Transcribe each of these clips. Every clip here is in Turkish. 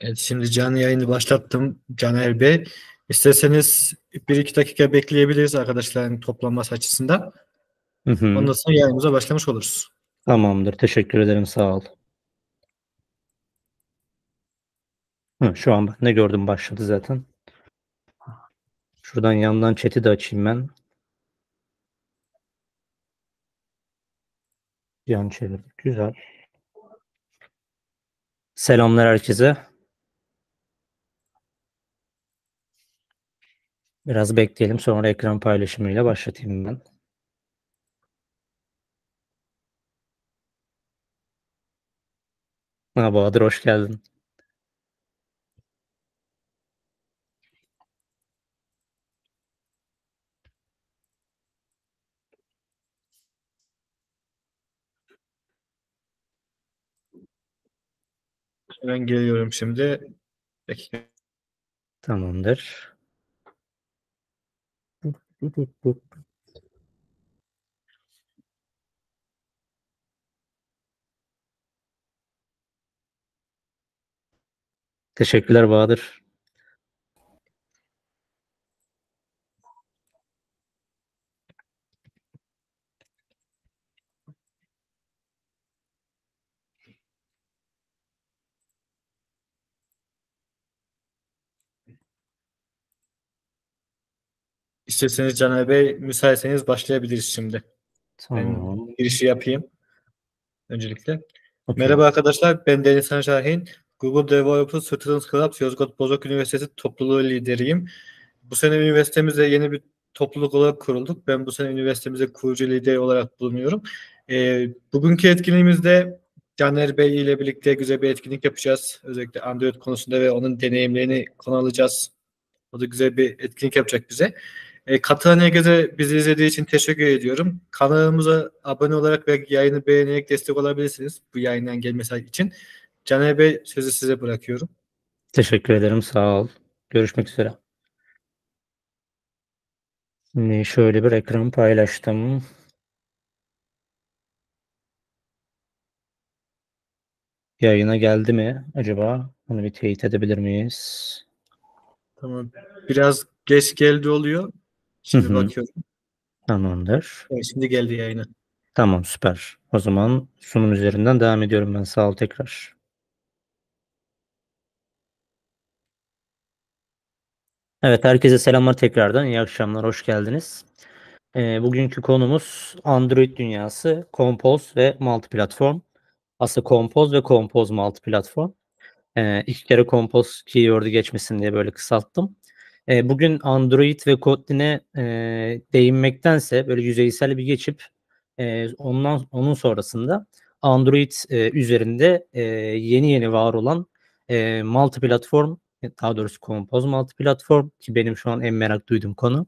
Evet, şimdi canlı yayını başlattım Caner Bey. İsterseniz bir iki dakika bekleyebiliriz arkadaşların toplanması açısından. Hı hı. Ondan sonra yayınımıza başlamış oluruz. Tamamdır. Teşekkür ederim. Sağ ol. Hı, şu an ne gördüm başladı zaten. Şuradan yandan chat'i de açayım ben. Yan çevirdik. Güzel. Selamlar herkese. Biraz bekleyelim sonra ekran paylaşımıyla başlatayım ben. Ha, Bahadır hoş geldin. Ben geliyorum şimdi. Dakika. Tamamdır. Teşekkürler Bahadır. İsterseniz Caner Bey müsaitseniz başlayabiliriz şimdi. Tamam. Ben girişi yapayım öncelikle. Okay. Merhaba arkadaşlar ben Deniz Şahin. Google Developer Citizens Club Yozgat Bozok Üniversitesi topluluğu lideriyim. Bu sene üniversitemizde yeni bir topluluk olarak kurulduk. Ben bu sene üniversitemizde kurucu lideri olarak bulunuyorum. E, bugünkü etkinliğimizde Caner Bey ile birlikte güzel bir etkinlik yapacağız. Özellikle Android konusunda ve onun deneyimlerini konu alacağız. O da güzel bir etkinlik yapacak bize. E, Katanya Göz'e bizi izlediği için teşekkür ediyorum. Kanalımıza abone olarak ve yayını beğenerek destek olabilirsiniz bu yayından gelmesi için. Caner Bey sözü size bırakıyorum. Teşekkür ederim. Sağ ol. Görüşmek üzere. Şimdi şöyle bir ekran paylaştım. Yayına geldi mi acaba? Onu bir teyit edebilir miyiz? Tamam. Biraz geç geldi oluyor. Şimdi Hı-hı. bakıyorum. Tamamdır. Evet, şimdi geldi yayına. Tamam süper. O zaman sunum üzerinden devam ediyorum ben. Sağ ol tekrar. Evet herkese selamlar tekrardan. İyi akşamlar, hoş geldiniz. E, bugünkü konumuz Android dünyası, Compose ve Multi Platform. Aslında Compose ve Compose Multi Platform. E, ee, iki kere Compose keyword'ü geçmesin diye böyle kısalttım. E, bugün Android ve Kotlin'e e, değinmektense böyle yüzeysel bir geçip e, ondan onun sonrasında Android e, üzerinde e, yeni yeni var olan e, multi platform e, daha doğrusu Compose multi platform ki benim şu an en merak duyduğum konu.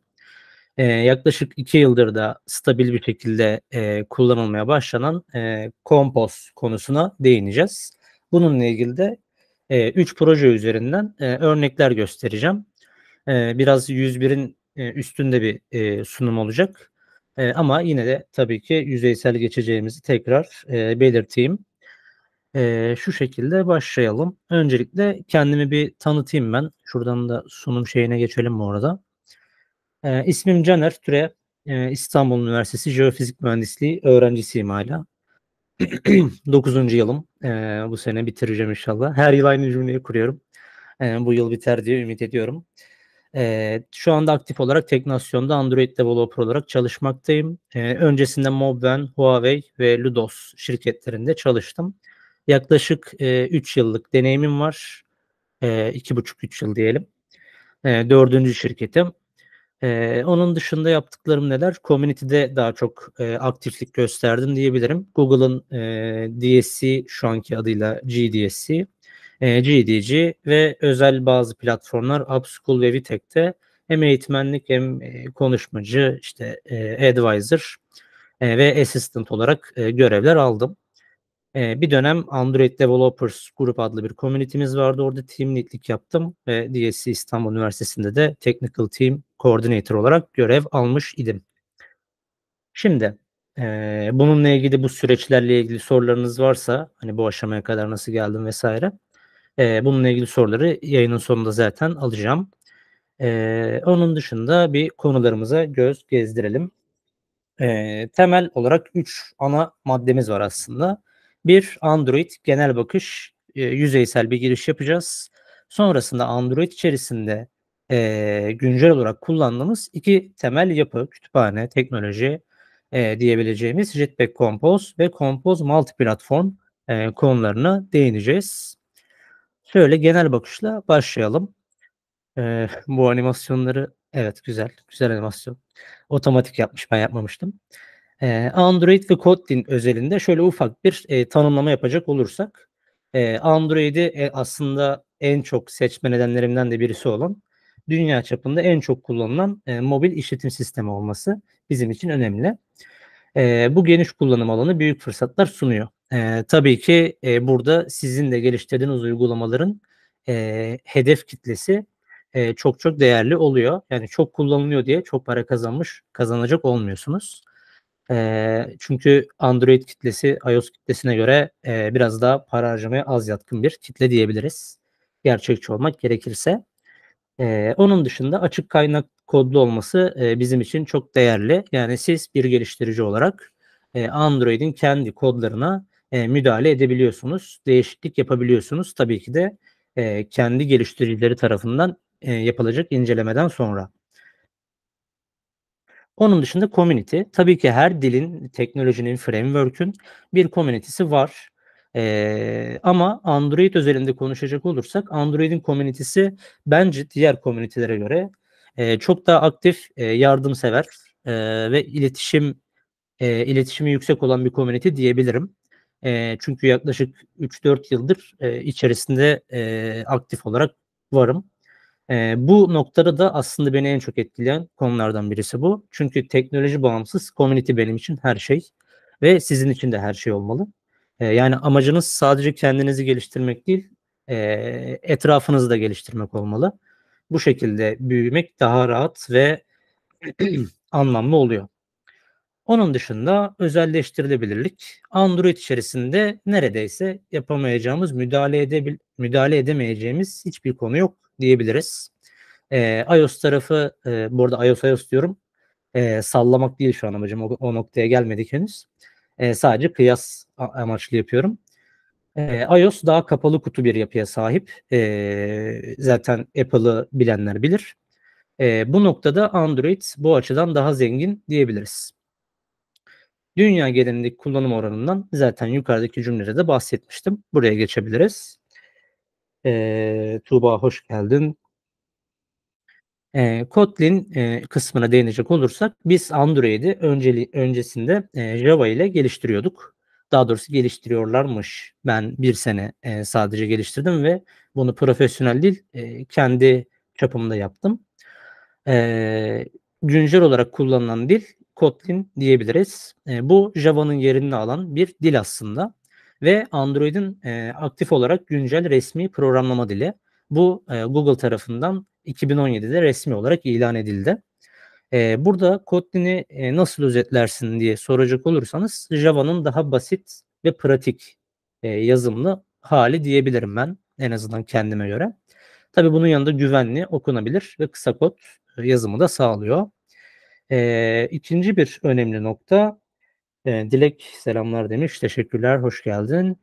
E, yaklaşık iki yıldır da stabil bir şekilde e, kullanılmaya başlanan e, Compose konusuna değineceğiz. Bununla ilgili de 3 e, proje üzerinden e, örnekler göstereceğim biraz 101'in üstünde bir sunum olacak. ama yine de tabii ki yüzeysel geçeceğimizi tekrar belirteyim. şu şekilde başlayalım. Öncelikle kendimi bir tanıtayım ben. Şuradan da sunum şeyine geçelim bu arada. E, Caner Türe. İstanbul Üniversitesi Jeofizik Mühendisliği öğrencisiyim hala. 9. yılım. E, bu sene bitireceğim inşallah. Her yıl aynı cümleyi kuruyorum. E, bu yıl biter diye ümit ediyorum. E, şu anda aktif olarak Teknasyon'da Android developer olarak çalışmaktayım. E, öncesinde Mobven, Huawei ve Ludos şirketlerinde çalıştım. Yaklaşık e, yıllık deneyimim var. E, 2,5-3 yıl diyelim. E, dördüncü şirketim. Ee, onun dışında yaptıklarım neler? Community'de daha çok e, aktiflik gösterdim diyebilirim. Google'ın e, DSC şu anki adıyla GDSC e, GDG ve özel bazı platformlar Upschool ve Vitek'te hem eğitmenlik hem e, konuşmacı işte e, advisor e, ve assistant olarak görevler aldım. bir dönem Android Developers Grup adlı bir komünitemiz vardı. Orada team leadlik yaptım ve DSC İstanbul Üniversitesi'nde de Technical Team Coordinator olarak görev almış idim. Şimdi e, bununla ilgili bu süreçlerle ilgili sorularınız varsa hani bu aşamaya kadar nasıl geldim vesaire e, bununla ilgili soruları yayının sonunda zaten alacağım. E, onun dışında bir konularımıza göz gezdirelim. E, temel olarak 3 ana maddemiz var aslında. Bir Android genel bakış e, yüzeysel bir giriş yapacağız. Sonrasında Android içerisinde e, güncel olarak kullandığımız iki temel yapı, kütüphane, teknoloji e, diyebileceğimiz Jetpack Compose ve Compose Multiplatform e, konularına değineceğiz. Şöyle genel bakışla başlayalım. Ee, bu animasyonları evet güzel. Güzel animasyon. Otomatik yapmış ben yapmamıştım. Ee, Android ve Kotlin özelinde şöyle ufak bir e, tanımlama yapacak olursak e, Android'i e, aslında en çok seçme nedenlerimden de birisi olan dünya çapında en çok kullanılan e, mobil işletim sistemi olması bizim için önemli. E, bu geniş kullanım alanı büyük fırsatlar sunuyor. E, tabii ki e, burada sizin de geliştirdiğiniz uygulamaların e, hedef kitlesi e, çok çok değerli oluyor. Yani çok kullanılıyor diye çok para kazanmış kazanacak olmuyorsunuz. E, çünkü Android kitlesi iOS kitlesine göre e, biraz daha para harcamaya az yatkın bir kitle diyebiliriz. Gerçekçi olmak gerekirse. E, onun dışında açık kaynak kodlu olması e, bizim için çok değerli. Yani siz bir geliştirici olarak e, Android'in kendi kodlarına e, müdahale edebiliyorsunuz. Değişiklik yapabiliyorsunuz. Tabii ki de e, kendi geliştiricileri tarafından e, yapılacak incelemeden sonra. Onun dışında community. Tabii ki her dilin, teknolojinin, framework'ün bir community'si var. Ee, ama Android özelinde konuşacak olursak Android'in komünitesi bence diğer komünitelere göre e, çok daha aktif, e, yardımsever e, ve iletişim e, iletişimi yüksek olan bir komünite diyebilirim. E, çünkü yaklaşık 3-4 yıldır e, içerisinde e, aktif olarak varım. E, bu noktada da aslında beni en çok etkileyen konulardan birisi bu. Çünkü teknoloji bağımsız, community benim için her şey ve sizin için de her şey olmalı. E, yani amacınız sadece kendinizi geliştirmek değil, e, etrafınızı da geliştirmek olmalı. Bu şekilde büyümek daha rahat ve anlamlı oluyor. Onun dışında özelleştirilebilirlik Android içerisinde neredeyse yapamayacağımız, müdahale, edebil müdahale edemeyeceğimiz hiçbir konu yok diyebiliriz. Ee, iOS tarafı, e, bu arada iOS iOS diyorum, e, sallamak değil şu an amacım, o, o noktaya gelmedik henüz. E, sadece kıyas amaçlı yapıyorum. E, iOS daha kapalı kutu bir yapıya sahip. E, zaten Apple'ı bilenler bilir. E, bu noktada Android bu açıdan daha zengin diyebiliriz. Dünya genelindeki kullanım oranından zaten yukarıdaki cümlede de bahsetmiştim. Buraya geçebiliriz. Ee, Tuğba hoş geldin. E, Kotlin e, kısmına değinecek olursak biz Android'i önceli, öncesinde e, Java ile geliştiriyorduk. Daha doğrusu geliştiriyorlarmış. Ben bir sene e, sadece geliştirdim ve bunu profesyonel değil e, kendi çapımda yaptım. E, güncel olarak kullanılan dil Kotlin diyebiliriz. E, bu Java'nın yerini alan bir dil aslında ve Android'in e, aktif olarak güncel resmi programlama dili. Bu e, Google tarafından 2017'de resmi olarak ilan edildi. E, burada Kotlin'i e, nasıl özetlersin diye soracak olursanız Java'nın daha basit ve pratik e, yazımlı hali diyebilirim ben en azından kendime göre. Tabi bunun yanında güvenli, okunabilir ve kısa kod e, yazımı da sağlıyor. E, ikinci bir önemli nokta e, Dilek selamlar demiş. Teşekkürler. Hoş geldin.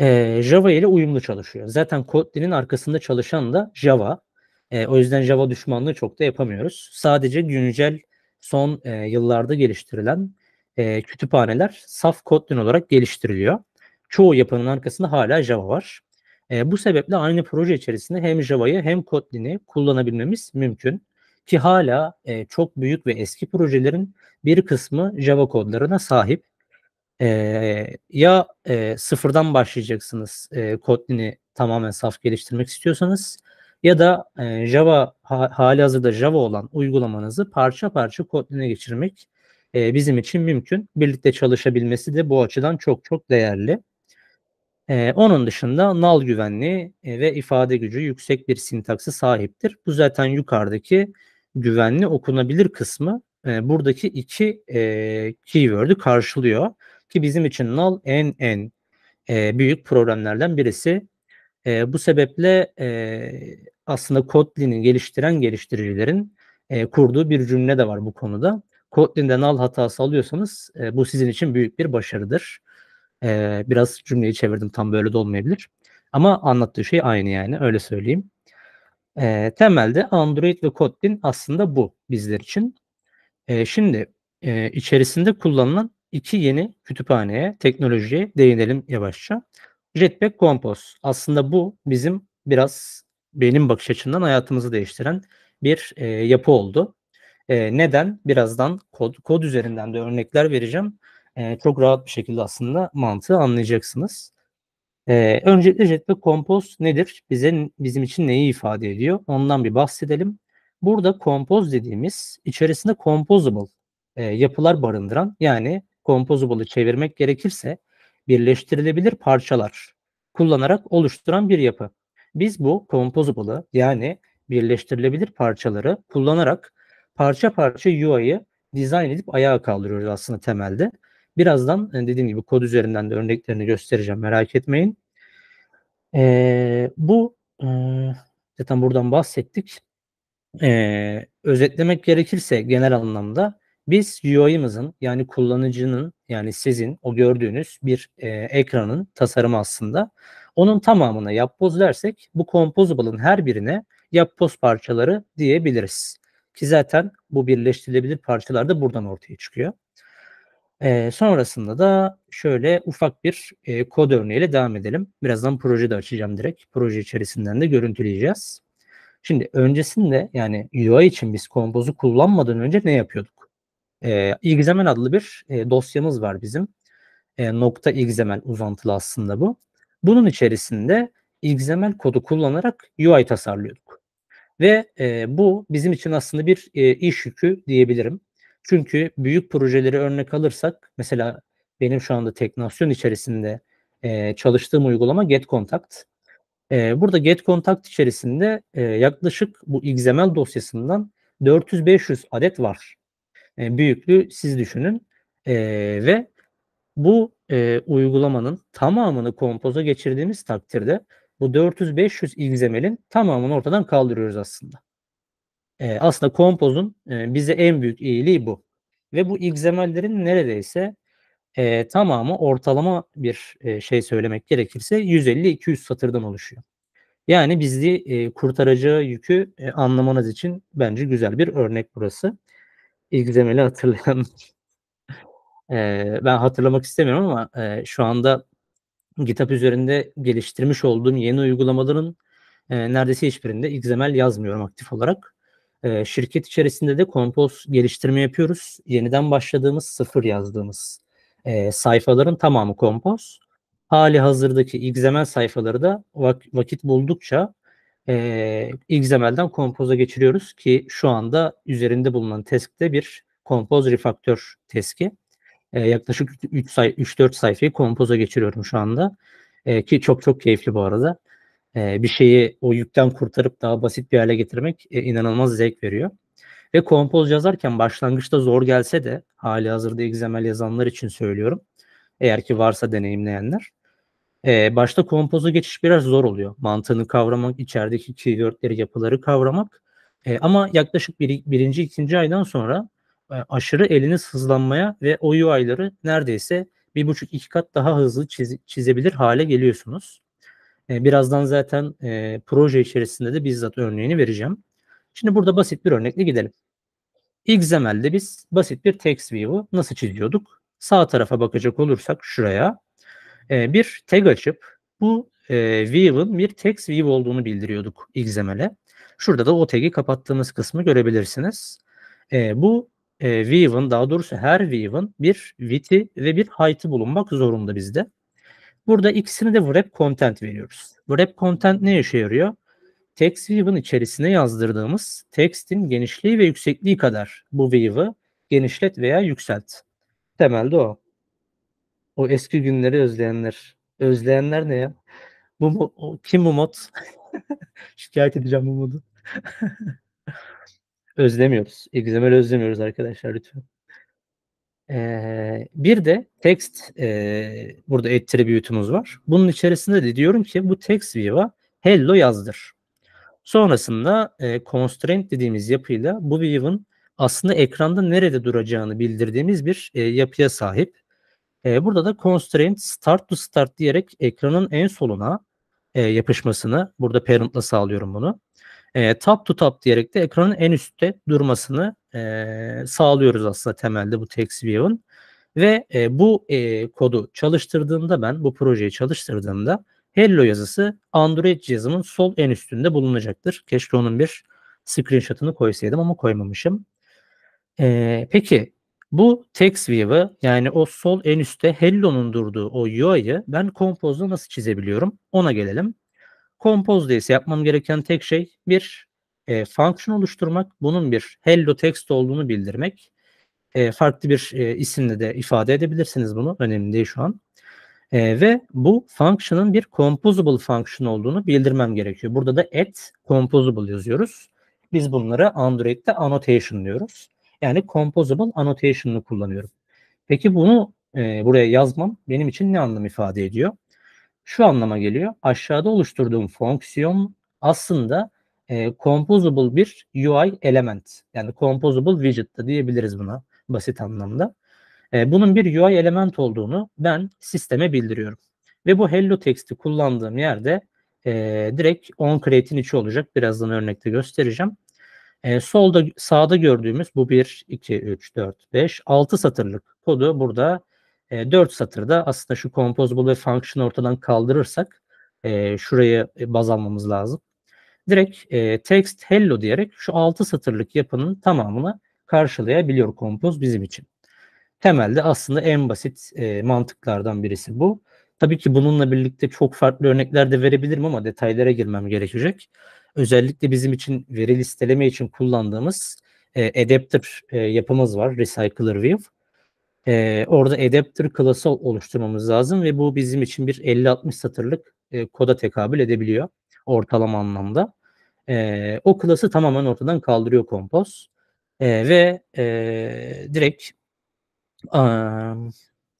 E, Java ile uyumlu çalışıyor. Zaten Kotlin'in arkasında çalışan da Java. E, o yüzden Java düşmanlığı çok da yapamıyoruz. Sadece güncel son e, yıllarda geliştirilen e, kütüphaneler saf Kotlin olarak geliştiriliyor. Çoğu yapının arkasında hala Java var. E, bu sebeple aynı proje içerisinde hem Java'yı hem Kotlin'i kullanabilmemiz mümkün ki hala e, çok büyük ve eski projelerin bir kısmı Java kodlarına sahip. E, ya e, sıfırdan başlayacaksınız e, Kotlin'i tamamen saf geliştirmek istiyorsanız ya da e, Java ha, hali hazırda Java olan uygulamanızı parça parça Kotlin'e geçirmek e, bizim için mümkün. Birlikte çalışabilmesi de bu açıdan çok çok değerli. Ee, onun dışında nal güvenliği e, ve ifade gücü yüksek bir sintaksi sahiptir. Bu zaten yukarıdaki güvenli okunabilir kısmı e, buradaki iki e, keyword'ü karşılıyor. Ki bizim için null en en e, büyük problemlerden birisi. E, bu sebeple e, aslında Kotlin'i geliştiren geliştiricilerin e, kurduğu bir cümle de var bu konuda. Kotlin'de null hatası alıyorsanız e, bu sizin için büyük bir başarıdır. E, biraz cümleyi çevirdim tam böyle de olmayabilir. Ama anlattığı şey aynı yani öyle söyleyeyim. E, temelde Android ve Kotlin aslında bu bizler için. E, şimdi e, içerisinde kullanılan iki yeni kütüphaneye, teknolojiye değinelim yavaşça. Jetpack Compose. Aslında bu bizim biraz benim bakış açımdan hayatımızı değiştiren bir e, yapı oldu. E, neden? Birazdan kod, kod üzerinden de örnekler vereceğim. E, çok rahat bir şekilde aslında mantığı anlayacaksınız. Ee, öncelikle jet ve kompoz nedir? Bize bizim için neyi ifade ediyor? Ondan bir bahsedelim. Burada kompoz dediğimiz içerisinde composable e, yapılar barındıran yani composable'ı çevirmek gerekirse birleştirilebilir parçalar kullanarak oluşturan bir yapı. Biz bu composable'ı yani birleştirilebilir parçaları kullanarak parça parça UI'yı dizayn edip ayağa kaldırıyoruz aslında temelde. Birazdan e, dediğim gibi kod üzerinden de örneklerini göstereceğim merak etmeyin. E, bu e, zaten buradan bahsettik. E, özetlemek gerekirse genel anlamda biz UI'mızın yani kullanıcının yani sizin o gördüğünüz bir e, ekranın tasarımı aslında. Onun tamamına yapboz dersek bu composable'ın her birine yapboz parçaları diyebiliriz. Ki zaten bu birleştirilebilir parçalar da buradan ortaya çıkıyor. E, sonrasında da şöyle ufak bir e, kod örneğiyle devam edelim. Birazdan proje de açacağım direkt. Proje içerisinden de görüntüleyeceğiz. Şimdi öncesinde yani UI için biz kompozu kullanmadan önce ne yapıyorduk? E, XML adlı bir e, dosyamız var bizim. E, nokta XML uzantılı aslında bu. Bunun içerisinde XML kodu kullanarak UI tasarlıyorduk. Ve e, bu bizim için aslında bir e, iş yükü diyebilirim. Çünkü büyük projeleri örnek alırsak mesela benim şu anda Teknasyon içerisinde e, çalıştığım uygulama GetContact. E, burada GetContact içerisinde e, yaklaşık bu XML dosyasından 400-500 adet var. E, büyüklüğü siz düşünün. E, ve bu e, uygulamanın tamamını kompoza geçirdiğimiz takdirde bu 400-500 XML'in tamamını ortadan kaldırıyoruz aslında. E, aslında kompozun e, bize en büyük iyiliği bu. Ve bu XML'lerin neredeyse e, tamamı ortalama bir e, şey söylemek gerekirse 150-200 satırdan oluşuyor. Yani bizi e, kurtaracağı yükü e, anlamanız için bence güzel bir örnek burası. XML'i hatırlayan e, ben hatırlamak istemiyorum ama e, şu anda GitHub üzerinde geliştirmiş olduğum yeni uygulamaların e, neredeyse hiçbirinde XML yazmıyorum aktif olarak. E, şirket içerisinde de kompoz geliştirme yapıyoruz. Yeniden başladığımız sıfır yazdığımız e, sayfaların tamamı kompoz. Hali hazırdaki XML sayfaları da vak vakit buldukça e, XML'den kompoza geçiriyoruz ki şu anda üzerinde bulunan testte bir kompoz refaktör testi. E, yaklaşık 3-4 say sayfayı kompoza geçiriyorum şu anda. E, ki çok çok keyifli bu arada e, bir şeyi o yükten kurtarıp daha basit bir hale getirmek e, inanılmaz zevk veriyor. Ve kompoz yazarken başlangıçta zor gelse de hali hazırda XML yazanlar için söylüyorum. Eğer ki varsa deneyimleyenler. E, başta kompozu geçiş biraz zor oluyor. Mantığını kavramak, içerideki keywordleri, yapıları kavramak. E, ama yaklaşık bir, birinci, ikinci aydan sonra e, aşırı eliniz hızlanmaya ve o UI'ları neredeyse bir buçuk iki kat daha hızlı çiz, çizebilir hale geliyorsunuz. E, birazdan zaten e, proje içerisinde de bizzat örneğini vereceğim. Şimdi burada basit bir örnekle gidelim. XML'de biz basit bir text view'u nasıl çiziyorduk? Sağ tarafa bakacak olursak şuraya e, bir tag açıp bu view'un bir text view olduğunu bildiriyorduk XML'e. Şurada da o tag'i kapattığımız kısmı görebilirsiniz. bu view'un daha doğrusu her view'un bir width'i ve bir height'i bulunmak zorunda bizde. Burada ikisini de wrap content veriyoruz. Wrap content ne işe yarıyor? Text Weave'ın içerisine yazdırdığımız textin genişliği ve yüksekliği kadar bu Weave'ı genişlet veya yükselt. Temelde o. O eski günleri özleyenler. Özleyenler ne ya? Bu o, kim bu mod? Şikayet edeceğim bu modu. özlemiyoruz. XML özlemiyoruz arkadaşlar lütfen. Ee, bir de text e, burada attribute'umuz var. Bunun içerisinde de diyorum ki bu text view'a hello yazdır. Sonrasında e, constraint dediğimiz yapıyla bu view'ın aslında ekranda nerede duracağını bildirdiğimiz bir e, yapıya sahip. E, burada da constraint start to start diyerek ekranın en soluna e, yapışmasını burada parent'la sağlıyorum bunu. E, top to top diyerek de ekranın en üstte durmasını e, sağlıyoruz aslında temelde bu TextView'un. Ve e, bu e, kodu çalıştırdığımda ben bu projeyi çalıştırdığımda Hello yazısı Android cihazımın sol en üstünde bulunacaktır. Keşke onun bir screenshot'ını koysaydım ama koymamışım. E, peki bu TextView'ı yani o sol en üstte Hello'nun durduğu o UI'yi ben Compose'da nasıl çizebiliyorum? Ona gelelim. Compose'da ise yapmam gereken tek şey bir e, function oluşturmak, bunun bir hello text olduğunu bildirmek. E, farklı bir e, isimle de ifade edebilirsiniz bunu. Önemli değil şu an. E, ve bu function'ın bir composable function olduğunu bildirmem gerekiyor. Burada da at composable yazıyoruz. Biz bunlara Android'de annotation diyoruz. Yani composable annotation'ını kullanıyorum. Peki bunu e, buraya yazmam benim için ne anlam ifade ediyor? Şu anlama geliyor. Aşağıda oluşturduğum fonksiyon aslında e, composable bir UI element. Yani composable widget da diyebiliriz buna basit anlamda. E, bunun bir UI element olduğunu ben sisteme bildiriyorum. Ve bu hello text'i kullandığım yerde e, direkt on create'in içi olacak. Birazdan örnekte göstereceğim. E, solda sağda gördüğümüz bu 1, 2, 3, 4, 5, 6 satırlık kodu burada e, 4 satırda aslında şu composable ve function ortadan kaldırırsak e, şurayı e, baz almamız lazım direkt e, text hello diyerek şu 6 satırlık yapının tamamını karşılayabiliyor Compose bizim için. Temelde aslında en basit e, mantıklardan birisi bu. Tabii ki bununla birlikte çok farklı örnekler de verebilirim ama detaylara girmem gerekecek. Özellikle bizim için veri listeleme için kullandığımız e, adapter e, yapımız var Recycler View. E, orada adapter klası oluşturmamız lazım ve bu bizim için bir 50-60 satırlık e, koda tekabül edebiliyor ortalama anlamda. E, o klası tamamen ortadan kaldırıyor Compose. E, ve e, direkt e,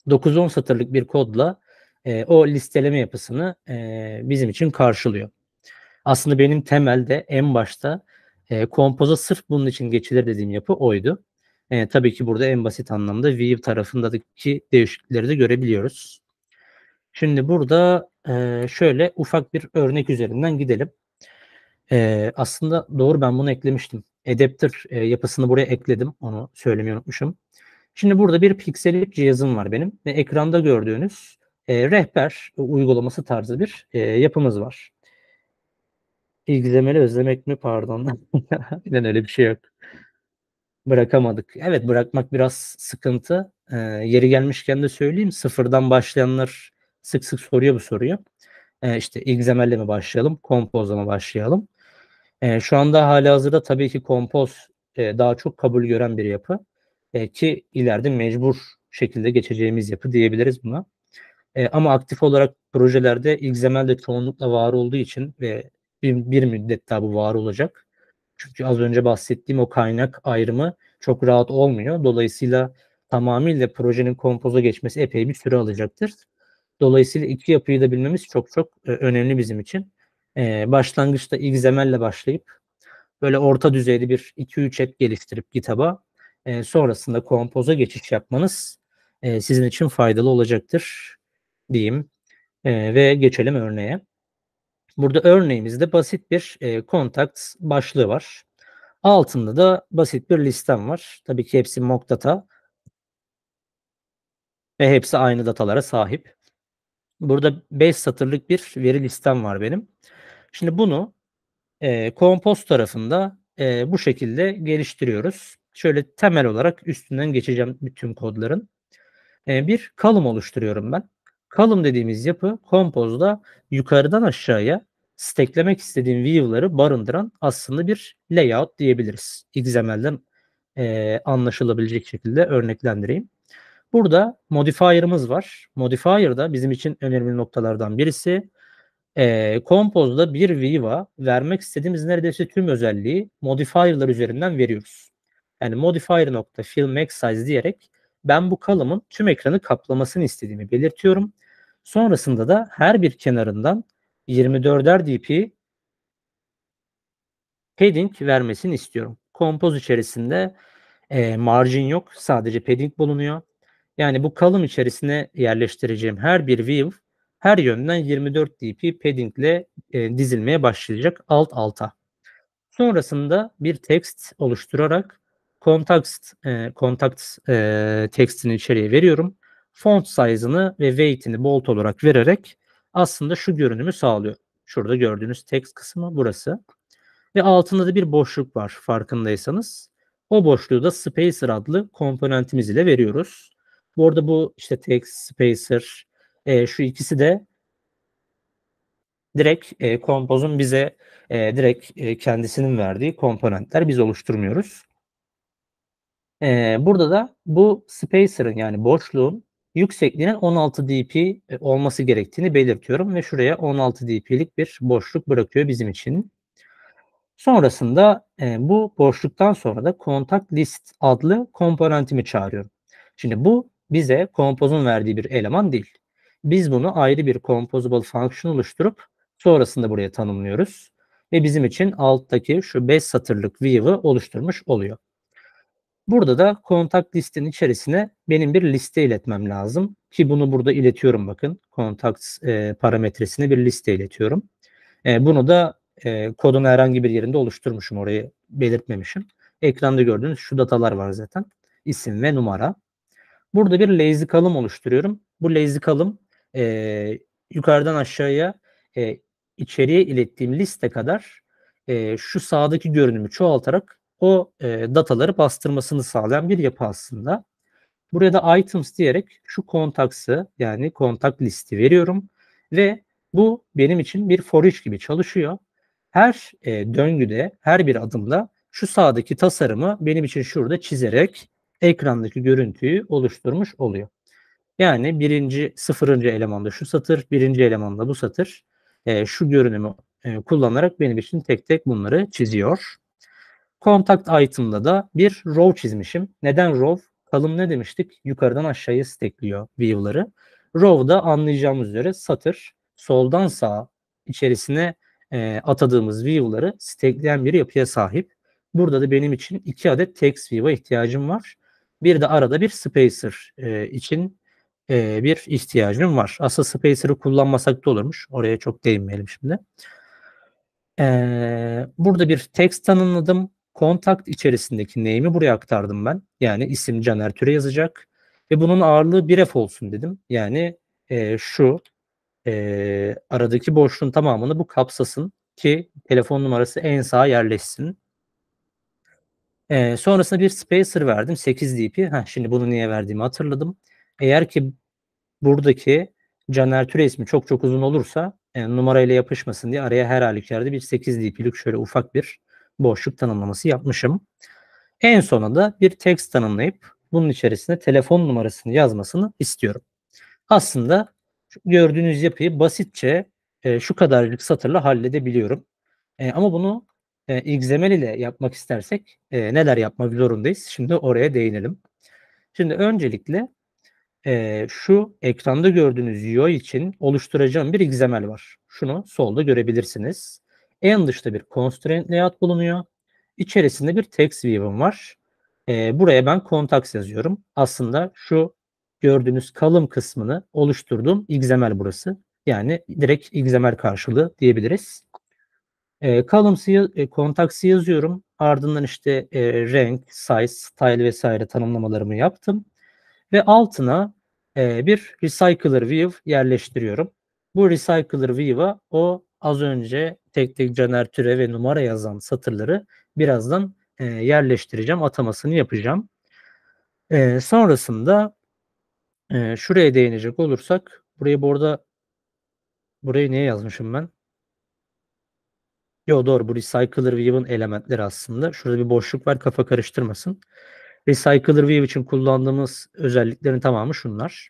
9-10 satırlık bir kodla e, o listeleme yapısını e, bizim için karşılıyor. Aslında benim temelde en başta e, kompoza sırf bunun için geçilir dediğim yapı oydu. E, tabii ki burada en basit anlamda view tarafındaki değişiklikleri de görebiliyoruz. Şimdi burada e, şöyle ufak bir örnek üzerinden gidelim. Ee, aslında doğru ben bunu eklemiştim. Adapter e, yapısını buraya ekledim. Onu söylemeyi unutmuşum. Şimdi burada bir pikselik cihazım var benim ve ekranda gördüğünüz e, rehber uygulaması tarzı bir e, yapımız var. İlgizemeli özlemek mi pardon. Yine öyle bir şey yok. Bırakamadık. Evet bırakmak biraz sıkıntı. E, yeri gelmişken de söyleyeyim sıfırdan başlayanlar sık sık soruyor bu soruyu. E, işte XML mi başlayalım, kompozla mı başlayalım? E, şu anda hali hazırda tabii ki kompoz e, daha çok kabul gören bir yapı e, ki ileride mecbur şekilde geçeceğimiz yapı diyebiliriz buna. E, ama aktif olarak projelerde XML de çoğunlukla var olduğu için ve bir, bir müddet daha bu var olacak. Çünkü az önce bahsettiğim o kaynak ayrımı çok rahat olmuyor. Dolayısıyla tamamıyla projenin kompoza geçmesi epey bir süre alacaktır. Dolayısıyla iki yapıyı da bilmemiz çok çok önemli bizim için e, başlangıçta XML ile başlayıp böyle orta düzeyli bir 2-3 app geliştirip GitHub'a e, sonrasında Compose'a geçiş yapmanız e, sizin için faydalı olacaktır diyeyim e, ve geçelim örneğe. Burada örneğimizde basit bir e, contacts başlığı var. Altında da basit bir listem var. Tabii ki hepsi mock data ve hepsi aynı datalara sahip. Burada 5 satırlık bir veri listem var benim. Şimdi bunu e, kompost tarafında e, bu şekilde geliştiriyoruz. Şöyle temel olarak üstünden geçeceğim bütün kodların. E, bir kalım oluşturuyorum ben. Kalım dediğimiz yapı kompozda yukarıdan aşağıya steklemek istediğim view'ları barındıran aslında bir layout diyebiliriz. XML'den e, anlaşılabilecek şekilde örneklendireyim. Burada modifier'ımız var. Modifier da bizim için önemli noktalardan birisi. E, Compose'da bir Viva vermek istediğimiz neredeyse tüm özelliği modifier'lar üzerinden veriyoruz. Yani modifier nokta film max size diyerek ben bu kalımın tüm ekranı kaplamasını istediğimi belirtiyorum. Sonrasında da her bir kenarından 24'er dp padding vermesini istiyorum. Kompoz içerisinde e, margin yok. Sadece padding bulunuyor. Yani bu kalım içerisine yerleştireceğim her bir view her yönden 24 dp paddingle e, dizilmeye başlayacak alt alta. Sonrasında bir text oluşturarak context, e, contact e, textini içeriye veriyorum. Font size'ını ve weight'ini bold olarak vererek aslında şu görünümü sağlıyor. Şurada gördüğünüz text kısmı burası. Ve altında da bir boşluk var farkındaysanız. O boşluğu da spacer adlı komponentimiz ile veriyoruz. Bu arada bu işte text, spacer, e, şu ikisi de direkt e, kompozun bize e, direkt e, kendisinin verdiği komponentler biz oluşturmuyoruz. E, burada da bu spacer'ın yani boşluğun yüksekliğinin 16 dp e, olması gerektiğini belirtiyorum ve şuraya 16 dp'lik bir boşluk bırakıyor bizim için. Sonrasında e, bu boşluktan sonra da contact list adlı komponentimi çağırıyorum. Şimdi bu bize kompozun verdiği bir eleman değil. Biz bunu ayrı bir composable function oluşturup sonrasında buraya tanımlıyoruz. Ve bizim için alttaki şu 5 satırlık view'ı oluşturmuş oluyor. Burada da kontak listin içerisine benim bir liste iletmem lazım. Ki bunu burada iletiyorum bakın. Kontak e, parametresine bir liste iletiyorum. E, bunu da e, kodun herhangi bir yerinde oluşturmuşum. Orayı belirtmemişim. Ekranda gördüğünüz şu datalar var zaten. İsim ve numara. Burada bir lazy kalım oluşturuyorum. Bu lazy kalım e, yukarıdan aşağıya e, içeriye ilettiğim liste kadar e, şu sağdaki görünümü çoğaltarak o e, dataları bastırmasını sağlayan bir yapı aslında. Buraya da items diyerek şu kontaksı yani kontak listi veriyorum ve bu benim için bir for each gibi çalışıyor. Her e, döngüde, her bir adımla şu sağdaki tasarımı benim için şurada çizerek ekrandaki görüntüyü oluşturmuş oluyor. Yani birinci, sıfırıncı elemanda şu satır, birinci elemanda bu satır e, şu görünümü e, kullanarak benim için tek tek bunları çiziyor. Contact item'da da bir row çizmişim. Neden row? Kalım ne demiştik? Yukarıdan aşağıya stekliyor view'ları. Row da anlayacağımız üzere satır soldan sağa içerisine e, atadığımız view'ları stekleyen bir yapıya sahip. Burada da benim için iki adet text view'a ihtiyacım var. Bir de arada bir spacer e, için e, bir ihtiyacım var. Aslında Spacer'ı kullanmasak da olurmuş. Oraya çok değinmeyelim şimdi. E, burada bir text tanımladım. Kontakt içerisindeki name'i buraya aktardım ben. Yani isim Caner Türe yazacak. Ve bunun ağırlığı bir f olsun dedim. Yani e, şu e, aradaki boşluğun tamamını bu kapsasın ki telefon numarası en sağa yerleşsin. E, sonrasında bir spacer verdim. 8 dp. Heh, şimdi bunu niye verdiğimi hatırladım. Eğer ki buradaki Caner Türe ismi çok çok uzun olursa yani e, numarayla yapışmasın diye araya her halükarda bir 8 dp'lik şöyle ufak bir boşluk tanımlaması yapmışım. En sona da bir text tanımlayıp bunun içerisinde telefon numarasını yazmasını istiyorum. Aslında gördüğünüz yapıyı basitçe e, şu kadarlık satırla halledebiliyorum. E, ama bunu e, XML ile yapmak istersek e, neler yapmak zorundayız? Şimdi oraya değinelim. Şimdi öncelikle e, şu ekranda gördüğünüz UI için oluşturacağım bir XML var. Şunu solda görebilirsiniz. En dışta bir constraint layout bulunuyor. İçerisinde bir text view'um var. E, buraya ben contacts yazıyorum. Aslında şu gördüğünüz kalım kısmını oluşturduğum XML burası. Yani direkt XML karşılığı diyebiliriz. E, columns'ı, e, contacts'ı yazıyorum. Ardından işte e, renk, size, style vesaire tanımlamalarımı yaptım ve altına e, bir recycler view yerleştiriyorum. Bu recycler view'a o az önce tek tek caner türe ve numara yazan satırları birazdan e, yerleştireceğim. Atamasını yapacağım. E, sonrasında e, şuraya değinecek olursak burayı burada, burayı niye yazmışım ben? Yo doğru bu recycler view'un elementleri aslında. Şurada bir boşluk var kafa karıştırmasın. Recycler View için kullandığımız özelliklerin tamamı şunlar.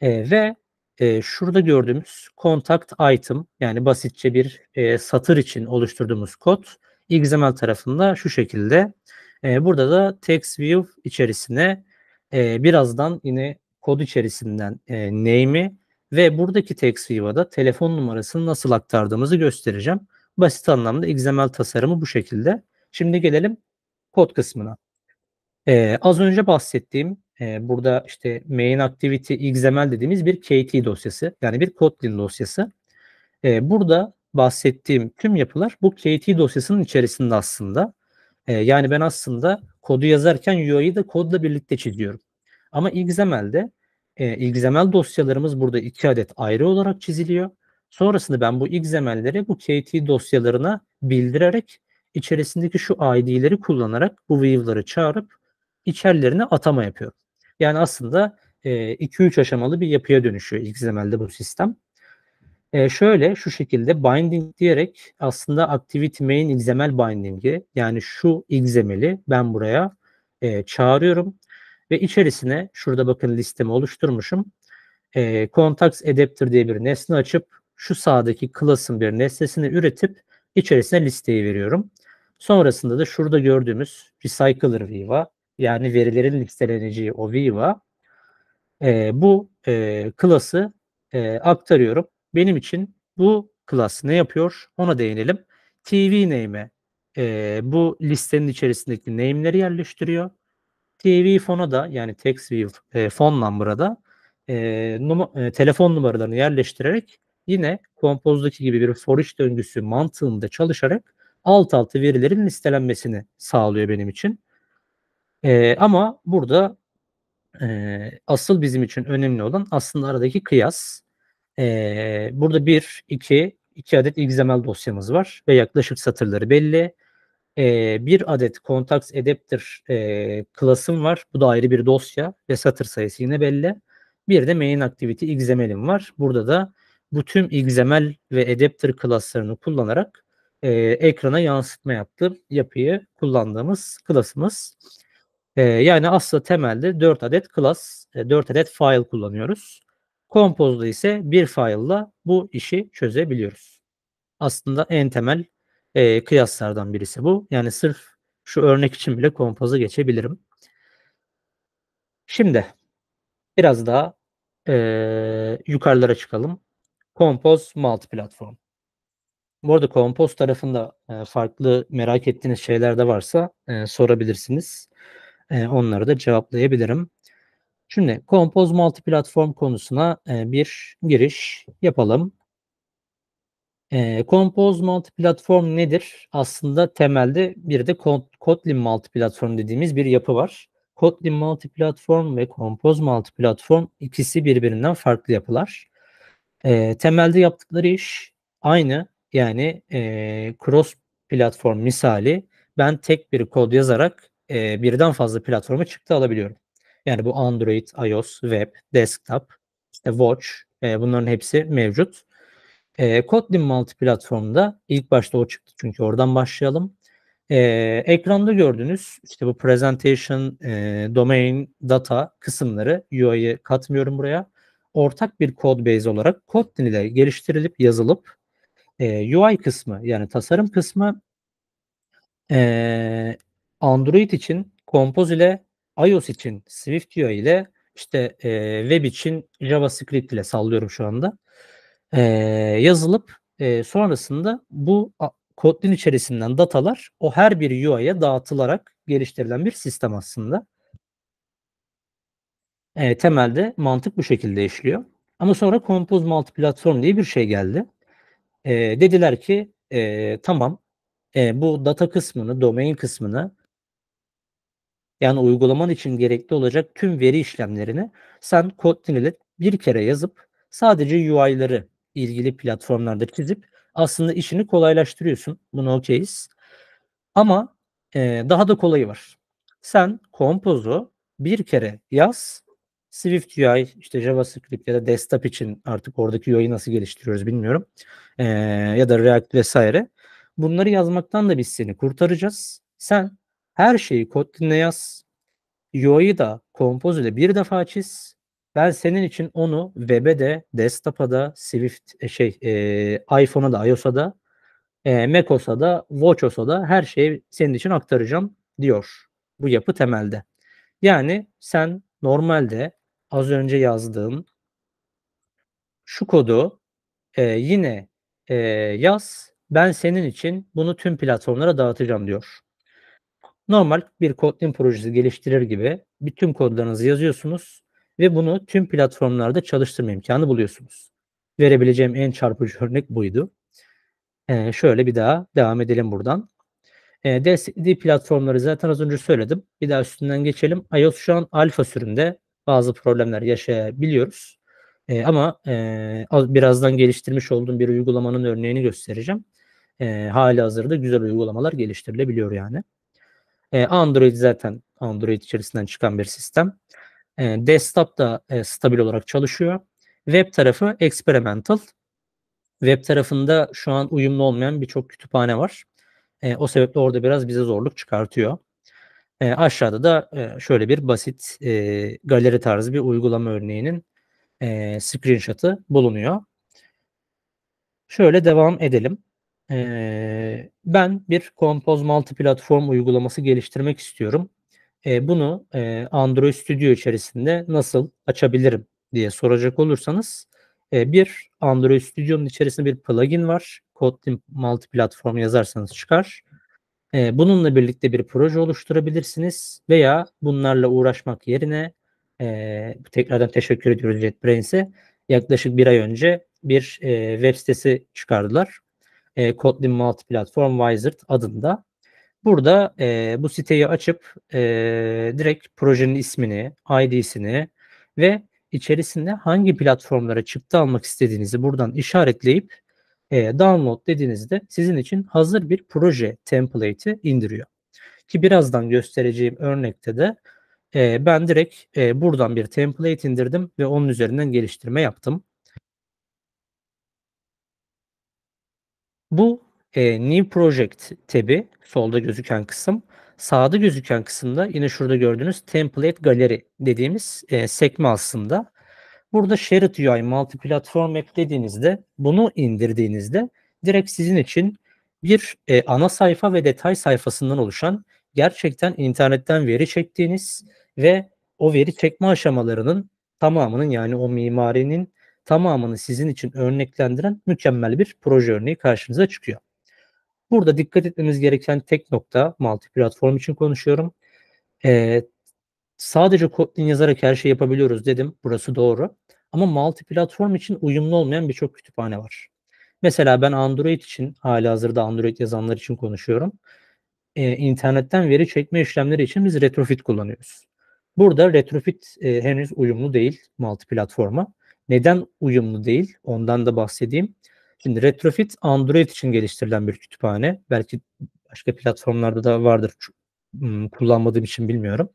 E, ve e, şurada gördüğümüz contact item yani basitçe bir e, satır için oluşturduğumuz kod XML tarafında şu şekilde. E, burada da text view içerisine e, birazdan yine kod içerisinden e, name'i ve buradaki text view'a da telefon numarasını nasıl aktardığımızı göstereceğim. Basit anlamda XML tasarımı bu şekilde. Şimdi gelelim kod kısmına. Ee, az önce bahsettiğim e, burada işte main activity xml dediğimiz bir KT dosyası yani bir Kotlin dosyası. E, burada bahsettiğim tüm yapılar bu KT dosyasının içerisinde aslında. E, yani ben aslında kodu yazarken UI'yi de kodla birlikte çiziyorum. Ama XML'de e, XML dosyalarımız burada iki adet ayrı olarak çiziliyor. Sonrasında ben bu XML'leri bu KT dosyalarına bildirerek içerisindeki şu ID'leri kullanarak bu view'ları çağırıp içerilerine atama yapıyor. Yani aslında 2-3 e, aşamalı bir yapıya dönüşüyor XML'de bu sistem. E, şöyle şu şekilde binding diyerek aslında activity main XML binding'i yani şu XML'i ben buraya e, çağırıyorum ve içerisine şurada bakın listemi oluşturmuşum. E, contacts adapter diye bir nesne açıp şu sağdaki class'ın bir nesnesini üretip içerisine listeyi veriyorum. Sonrasında da şurada gördüğümüz recycler view'a yani verilerin listeleneceği o Viva e, bu e, klası e, aktarıyorum. Benim için bu klas ne yapıyor ona değinelim. TV name'e e, bu listenin içerisindeki name'leri yerleştiriyor. TV fona da yani text view e, fon number'a da e, num e, telefon numaralarını yerleştirerek yine kompozdaki gibi bir for each döngüsü mantığında çalışarak alt alta verilerin listelenmesini sağlıyor benim için. E, ama burada e, asıl bizim için önemli olan aslında aradaki kıyas. E, burada bir, iki, iki adet XML dosyamız var ve yaklaşık satırları belli. E, bir adet Contacts Adapter e, klasım var. Bu da ayrı bir dosya ve satır sayısı yine belli. Bir de main activity XML'im var. Burada da bu tüm XML ve adapter klaslarını kullanarak e, ekrana yansıtma yaptığım yapıyı kullandığımız klasımız. Ee, yani aslında temelde 4 adet class, 4 e, adet file kullanıyoruz. Compose'da ise bir file'la bu işi çözebiliyoruz. Aslında en temel e, kıyaslardan birisi bu. Yani sırf şu örnek için bile Compose'a geçebilirim. Şimdi biraz daha e, yukarılara çıkalım. Compose Multi Platform. Bu arada Compose tarafında e, farklı merak ettiğiniz şeyler de varsa e, sorabilirsiniz e, onları da cevaplayabilirim. Şimdi Compose multiplatform konusuna e, bir giriş yapalım. E, Compose multiplatform nedir? Aslında temelde bir de Kotlin multiplatform dediğimiz bir yapı var. Kotlin multiplatform ve Compose multiplatform ikisi birbirinden farklı yapılar. E, temelde yaptıkları iş aynı yani e, cross platform misali ben tek bir kod yazarak e, birden fazla platforma çıktı alabiliyorum. Yani bu Android, iOS, web, desktop, işte watch e, bunların hepsi mevcut. E, Kotlin multi platformda ilk başta o çıktı çünkü oradan başlayalım. E, ekranda gördüğünüz işte bu presentation, e, domain, data kısımları UI'yi katmıyorum buraya. Ortak bir code base olarak Kotlin ile geliştirilip yazılıp e, UI kısmı yani tasarım kısmı e, Android için Compose ile iOS için Swift UI ile işte e, web için JavaScript ile sallıyorum şu anda. E, yazılıp e, sonrasında bu Kotlin içerisinden datalar o her bir UI'ye dağıtılarak geliştirilen bir sistem aslında. E, temelde mantık bu şekilde işliyor. Ama sonra Compose Multi Platform diye bir şey geldi. E, dediler ki e, tamam e, bu data kısmını, domain kısmını yani uygulaman için gerekli olacak tüm veri işlemlerini sen Kotlin ile bir kere yazıp sadece UI'ları ilgili platformlarda çizip aslında işini kolaylaştırıyorsun. Bunu okeyiz. Ama e, daha da kolayı var. Sen Compose'u bir kere yaz. Swift UI, işte JavaScript ya da desktop için artık oradaki UI'yi nasıl geliştiriyoruz bilmiyorum. E, ya da React vesaire. Bunları yazmaktan da biz seni kurtaracağız. Sen her şeyi Kotlin'le yaz. UI'yi da Compose ile bir defa çiz. Ben senin için onu web'e de, desktop'a da, Swift e, şey, e, iPhone'a da, iOS'a da, e, macOS'a da, watchOS'a da her şeyi senin için aktaracağım diyor. Bu yapı temelde. Yani sen normalde az önce yazdığım şu kodu e, yine e, yaz. Ben senin için bunu tüm platformlara dağıtacağım diyor. Normal bir Kotlin projesi geliştirir gibi bütün kodlarınızı yazıyorsunuz ve bunu tüm platformlarda çalıştırma imkanı buluyorsunuz. Verebileceğim en çarpıcı örnek buydu. Ee, şöyle bir daha devam edelim buradan. Ee, DSD platformları zaten az önce söyledim. Bir daha üstünden geçelim. iOS şu an alfa sürümde bazı problemler yaşayabiliyoruz. Ee, ama e, birazdan geliştirmiş olduğum bir uygulamanın örneğini göstereceğim. Ee, hali hazırda güzel uygulamalar geliştirilebiliyor yani. Ee, Android zaten Android içerisinden çıkan bir sistem. Ee, desktop da e, stabil olarak çalışıyor. Web tarafı experimental. Web tarafında şu an uyumlu olmayan birçok kütüphane var. Ee, o sebeple orada biraz bize zorluk çıkartıyor. aşağıda da e, şöyle bir basit e, galeri tarzı bir uygulama örneğinin e, screenshot'ı bulunuyor. Şöyle devam edelim. Ee, ben bir Compose multi platform uygulaması geliştirmek istiyorum. Ee, bunu e, Android Studio içerisinde nasıl açabilirim diye soracak olursanız e, bir Android Studio'nun içerisinde bir plugin var. Kotlin multi platform yazarsanız çıkar. E, bununla birlikte bir proje oluşturabilirsiniz veya bunlarla uğraşmak yerine e, tekrardan teşekkür ediyoruz JetBrains'e. Yaklaşık bir ay önce bir e, web sitesi çıkardılar e, Kotlin Multi Platform Wizard adında. Burada e, bu siteyi açıp e, direkt projenin ismini, ID'sini ve içerisinde hangi platformlara çıktı almak istediğinizi buradan işaretleyip e, download dediğinizde sizin için hazır bir proje template'i indiriyor. Ki birazdan göstereceğim örnekte de e, ben direkt e, buradan bir template indirdim ve onun üzerinden geliştirme yaptım. Bu e, New Project tabi solda gözüken kısım. Sağda gözüken kısımda yine şurada gördüğünüz Template Gallery dediğimiz e, sekme aslında. Burada Shared UI Multiplatform Platform App dediğinizde bunu indirdiğinizde direkt sizin için bir e, ana sayfa ve detay sayfasından oluşan gerçekten internetten veri çektiğiniz ve o veri çekme aşamalarının tamamının yani o mimarinin tamamını sizin için örneklendiren mükemmel bir proje örneği karşınıza çıkıyor. Burada dikkat etmemiz gereken tek nokta multi platform için konuşuyorum. Ee, sadece Kotlin yazarak her şeyi yapabiliyoruz dedim. Burası doğru. Ama multi platform için uyumlu olmayan birçok kütüphane var. Mesela ben Android için hala hazırda Android yazanlar için konuşuyorum. Ee, internetten veri çekme işlemleri için biz retrofit kullanıyoruz. Burada retrofit e, henüz uyumlu değil multi platforma. Neden uyumlu değil? Ondan da bahsedeyim. Şimdi Retrofit Android için geliştirilen bir kütüphane. Belki başka platformlarda da vardır. Hmm, kullanmadığım için bilmiyorum.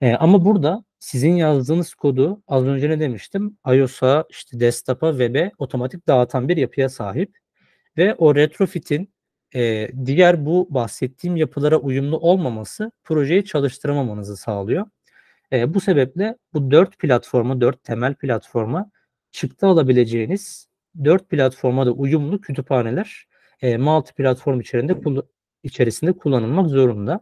Ee, ama burada sizin yazdığınız kodu az önce ne demiştim? iOS'a, işte desktop'a, web'e otomatik dağıtan bir yapıya sahip. Ve o retrofit'in e, diğer bu bahsettiğim yapılara uyumlu olmaması projeyi çalıştıramamanızı sağlıyor. E, bu sebeple bu dört platformu, dört temel platforma çıktı alabileceğiniz dört platforma da uyumlu kütüphaneler e, multi platform içerisinde, içerisinde kullanılmak zorunda.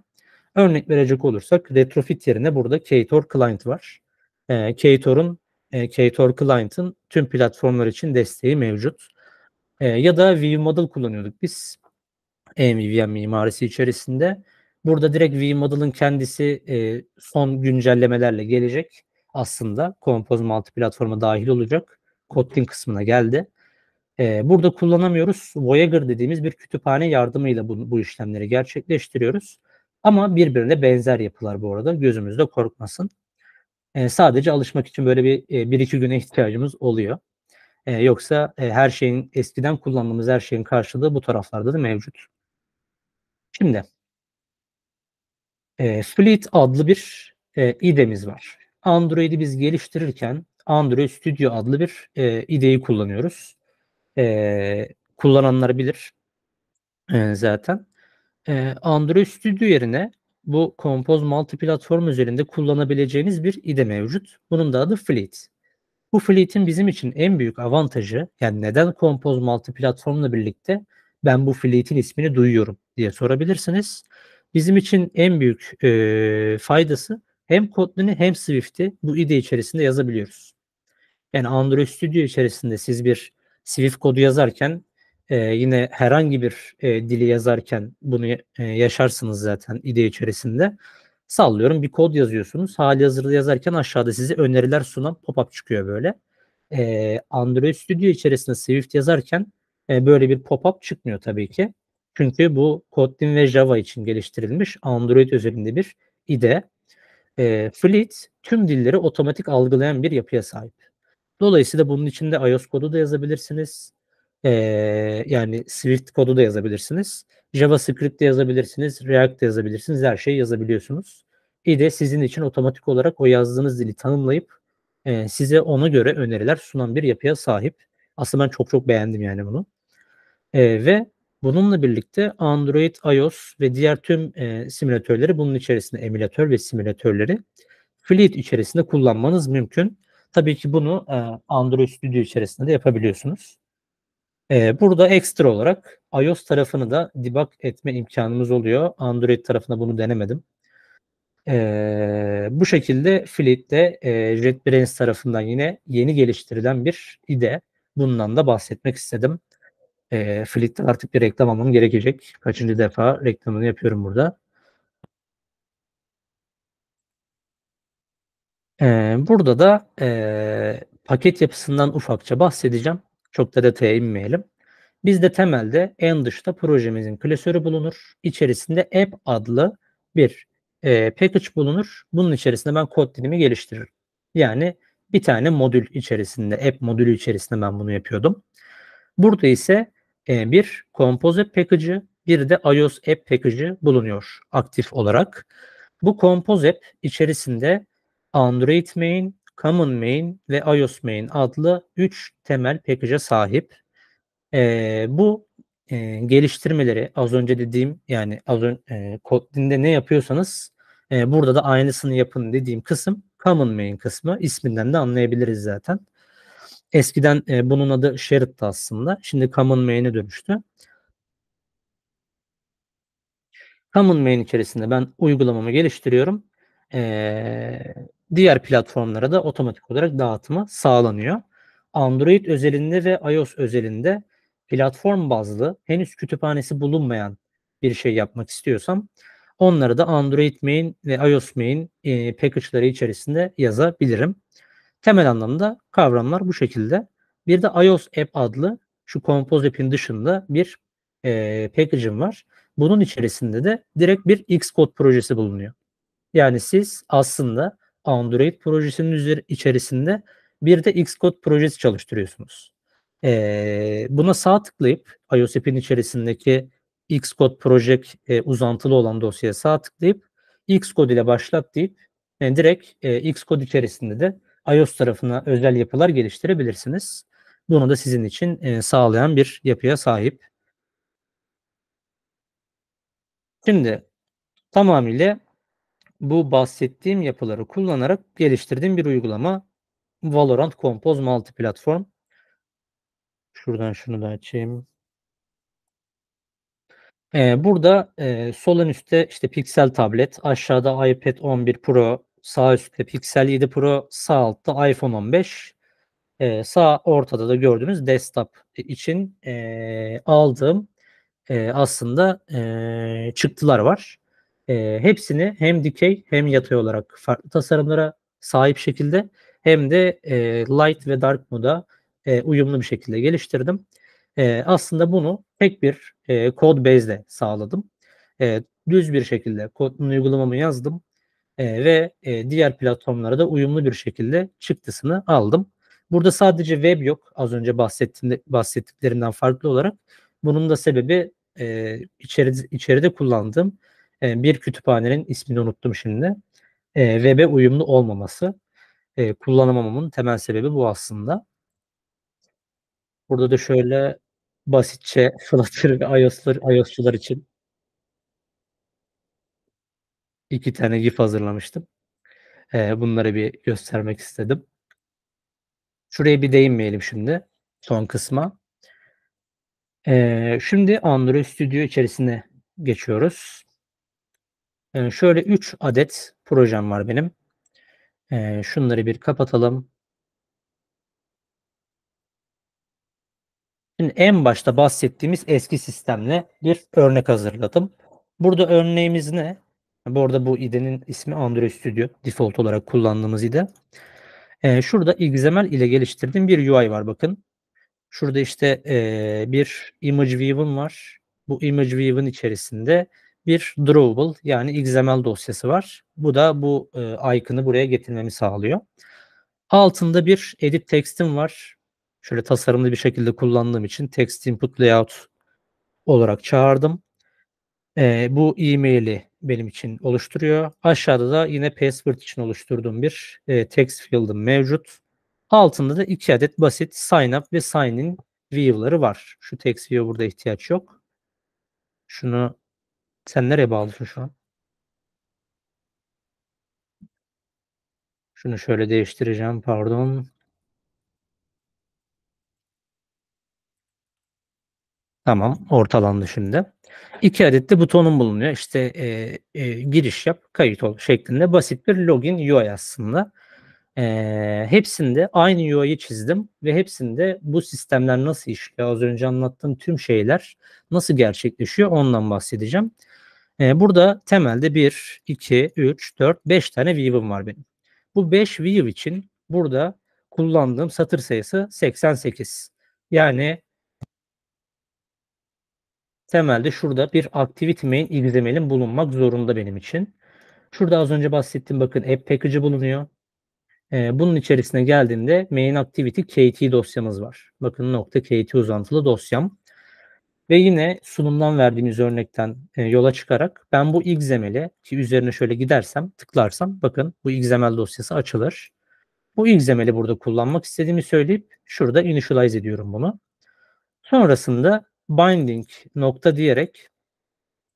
Örnek verecek olursak retrofit yerine burada Ktor Client var. E, Ktor'un e, Ktor Client'ın tüm platformlar için desteği mevcut. E, ya da View Model kullanıyorduk biz. MVVM e, mimarisi içerisinde Burada direkt vModel'ın kendisi e, son güncellemelerle gelecek. Aslında Compose Multi platforma dahil olacak. Kotlin kısmına geldi. E, burada kullanamıyoruz. Voyager dediğimiz bir kütüphane yardımıyla bu, bu işlemleri gerçekleştiriyoruz. Ama birbirine benzer yapılar bu arada. Gözümüzde korkmasın. E, sadece alışmak için böyle bir, e, bir iki güne ihtiyacımız oluyor. E, yoksa e, her şeyin eskiden kullandığımız her şeyin karşılığı bu taraflarda da mevcut. Şimdi e, ee, Fleet adlı bir e, idemiz var. Android'i biz geliştirirken Android Studio adlı bir e, ideyi kullanıyoruz. E, kullananlar bilir e, zaten. E, Android Studio yerine bu Compose multi platform üzerinde kullanabileceğiniz bir ide mevcut. Bunun da adı Fleet. Bu Fleet'in bizim için en büyük avantajı yani neden Compose multi platformla birlikte ben bu Fleet'in ismini duyuyorum diye sorabilirsiniz bizim için en büyük e, faydası hem Kotlin'i hem Swift'i bu IDE içerisinde yazabiliyoruz. Yani Android Studio içerisinde siz bir Swift kodu yazarken e, yine herhangi bir e, dili yazarken bunu e, yaşarsınız zaten IDE içerisinde. Sallıyorum bir kod yazıyorsunuz. Hali hazırda yazarken aşağıda size öneriler sunan pop-up çıkıyor böyle. E, Android Studio içerisinde Swift yazarken e, böyle bir pop-up çıkmıyor tabii ki. Çünkü bu Kotlin ve Java için geliştirilmiş Android üzerinde bir IDE. E, Fleet tüm dilleri otomatik algılayan bir yapıya sahip. Dolayısıyla bunun içinde iOS kodu da yazabilirsiniz. E, yani Swift kodu da yazabilirsiniz. JavaScript de yazabilirsiniz. React de yazabilirsiniz. Her şeyi yazabiliyorsunuz. IDE sizin için otomatik olarak o yazdığınız dili tanımlayıp e, size ona göre öneriler sunan bir yapıya sahip. Aslında ben çok çok beğendim yani bunu. E, ve Bununla birlikte Android, iOS ve diğer tüm e, simülatörleri bunun içerisinde emülatör ve simülatörleri Fleet içerisinde kullanmanız mümkün. Tabii ki bunu e, Android Studio içerisinde de yapabiliyorsunuz. E, burada ekstra olarak iOS tarafını da debug etme imkanımız oluyor. Android tarafında bunu denemedim. E, bu şekilde Fleet'te e, JetBrains tarafından yine yeni geliştirilen bir IDE. Bundan da bahsetmek istedim. E, Fleet'te artık bir reklam almam gerekecek. Kaçıncı defa reklamını yapıyorum burada. E, burada da e, paket yapısından ufakça bahsedeceğim. Çok da detaya inmeyelim. Bizde temelde en dışta projemizin klasörü bulunur. İçerisinde app adlı bir e, package bulunur. Bunun içerisinde ben kod dilimi geliştiririm. Yani bir tane modül içerisinde, app modülü içerisinde ben bunu yapıyordum. Burada ise e bir Compose Package'ı bir de iOS App Package'ı bulunuyor aktif olarak. Bu Compose App içerisinde Android Main, Common Main ve iOS Main adlı 3 temel package'e sahip. E, bu e, geliştirmeleri az önce dediğim yani az önce Kotlin'de ne yapıyorsanız e, burada da aynısını yapın dediğim kısım Common Main kısmı. isminden de anlayabiliriz zaten. Eskiden e, bunun adı Shared'tı aslında. Şimdi Common Main'e dönüştü. Common Main içerisinde ben uygulamamı geliştiriyorum. Ee, diğer platformlara da otomatik olarak dağıtımı sağlanıyor. Android özelinde ve iOS özelinde platform bazlı henüz kütüphanesi bulunmayan bir şey yapmak istiyorsam onları da Android Main ve iOS Main e, package'ları içerisinde yazabilirim. Temel anlamda kavramlar bu şekilde. Bir de iOS app adlı şu Compose app'in dışında bir e, package'im var. Bunun içerisinde de direkt bir Xcode projesi bulunuyor. Yani siz aslında Android projesinin üzeri, içerisinde bir de Xcode projesi çalıştırıyorsunuz. E, buna sağ tıklayıp iOS app'in içerisindeki Xcode project e, uzantılı olan dosyaya sağ tıklayıp Xcode ile başlat deyip yani e, direkt e, Xcode içerisinde de iOS tarafına özel yapılar geliştirebilirsiniz. Bunu da sizin için e, sağlayan bir yapıya sahip. Şimdi tamamıyla bu bahsettiğim yapıları kullanarak geliştirdiğim bir uygulama Valorant Compose Multiplatform. Şuradan şunu da açayım. Ee, burada e, sol üstte işte Pixel tablet, aşağıda iPad 11 Pro, sağ üstte Pixel 7 Pro, sağ altta iPhone 15. Ee, sağ ortada da gördüğünüz desktop için e, aldığım e, aslında e, çıktılar var. E, hepsini hem dikey hem yatay olarak farklı tasarımlara sahip şekilde hem de e, light ve dark moda e, uyumlu bir şekilde geliştirdim. E, aslında bunu tek bir e, kod base'de sağladım. E, düz bir şekilde kodun uygulamamı yazdım e, ve e, diğer platformlara da uyumlu bir şekilde çıktısını aldım. Burada sadece web yok az önce bahsettiğimde, bahsettiklerimden farklı olarak. Bunun da sebebi e, içeride, içeride kullandığım e, bir kütüphanenin ismini unuttum şimdi. E, web'e uyumlu olmaması. E, kullanamamamın temel sebebi bu aslında. Burada da şöyle basitçe Flutter ve iOS'lar, iOS'çular için iki tane GIF hazırlamıştım. Ee, bunları bir göstermek istedim. Şuraya bir değinmeyelim şimdi. Son kısma. Ee, şimdi Android Studio içerisine geçiyoruz. Ee, şöyle 3 adet projem var benim. Ee, şunları bir kapatalım. Şimdi en başta bahsettiğimiz eski sistemle bir örnek hazırladım. Burada örneğimiz ne? Bu arada bu IDE'nin ismi Android Studio. Default olarak kullandığımız IDE. Ee, şurada XML ile geliştirdiğim bir UI var bakın. Şurada işte ee, bir image view'um var. Bu image view'un içerisinde bir drawable yani XML dosyası var. Bu da bu e, icon'ı buraya getirmemi sağlıyor. Altında bir edit text'im var. Şöyle tasarımlı bir şekilde kullandığım için text input layout olarak çağırdım. E, bu e-maili benim için oluşturuyor. Aşağıda da yine password için oluşturduğum bir e, text field'ım mevcut. Altında da iki adet basit sign up ve sign in view'ları var. Şu text view burada ihtiyaç yok. Şunu sen nereye bağlısın şu an? Şunu şöyle değiştireceğim pardon. Tamam ortalandı şimdi. İki adet de butonun bulunuyor. İşte e, e, giriş yap, kayıt ol şeklinde basit bir login UI aslında. E, hepsinde aynı UI'yi çizdim ve hepsinde bu sistemler nasıl işliyor, az önce anlattığım tüm şeyler nasıl gerçekleşiyor ondan bahsedeceğim. E, burada temelde 1, 2, 3, 4, 5 tane view'um var benim. Bu 5 view için burada kullandığım satır sayısı 88. Yani temelde şurada bir activity main xml'in bulunmak zorunda benim için. Şurada az önce bahsettiğim bakın app package'ı bulunuyor. Ee, bunun içerisine geldiğimde main activity kt dosyamız var. Bakın nokta kt uzantılı dosyam. Ve yine sunumdan verdiğimiz örnekten e, yola çıkarak ben bu xml'i ki üzerine şöyle gidersem tıklarsam bakın bu xml dosyası açılır. Bu xml'i burada kullanmak istediğimi söyleyip şurada initialize ediyorum bunu. Sonrasında binding nokta diyerek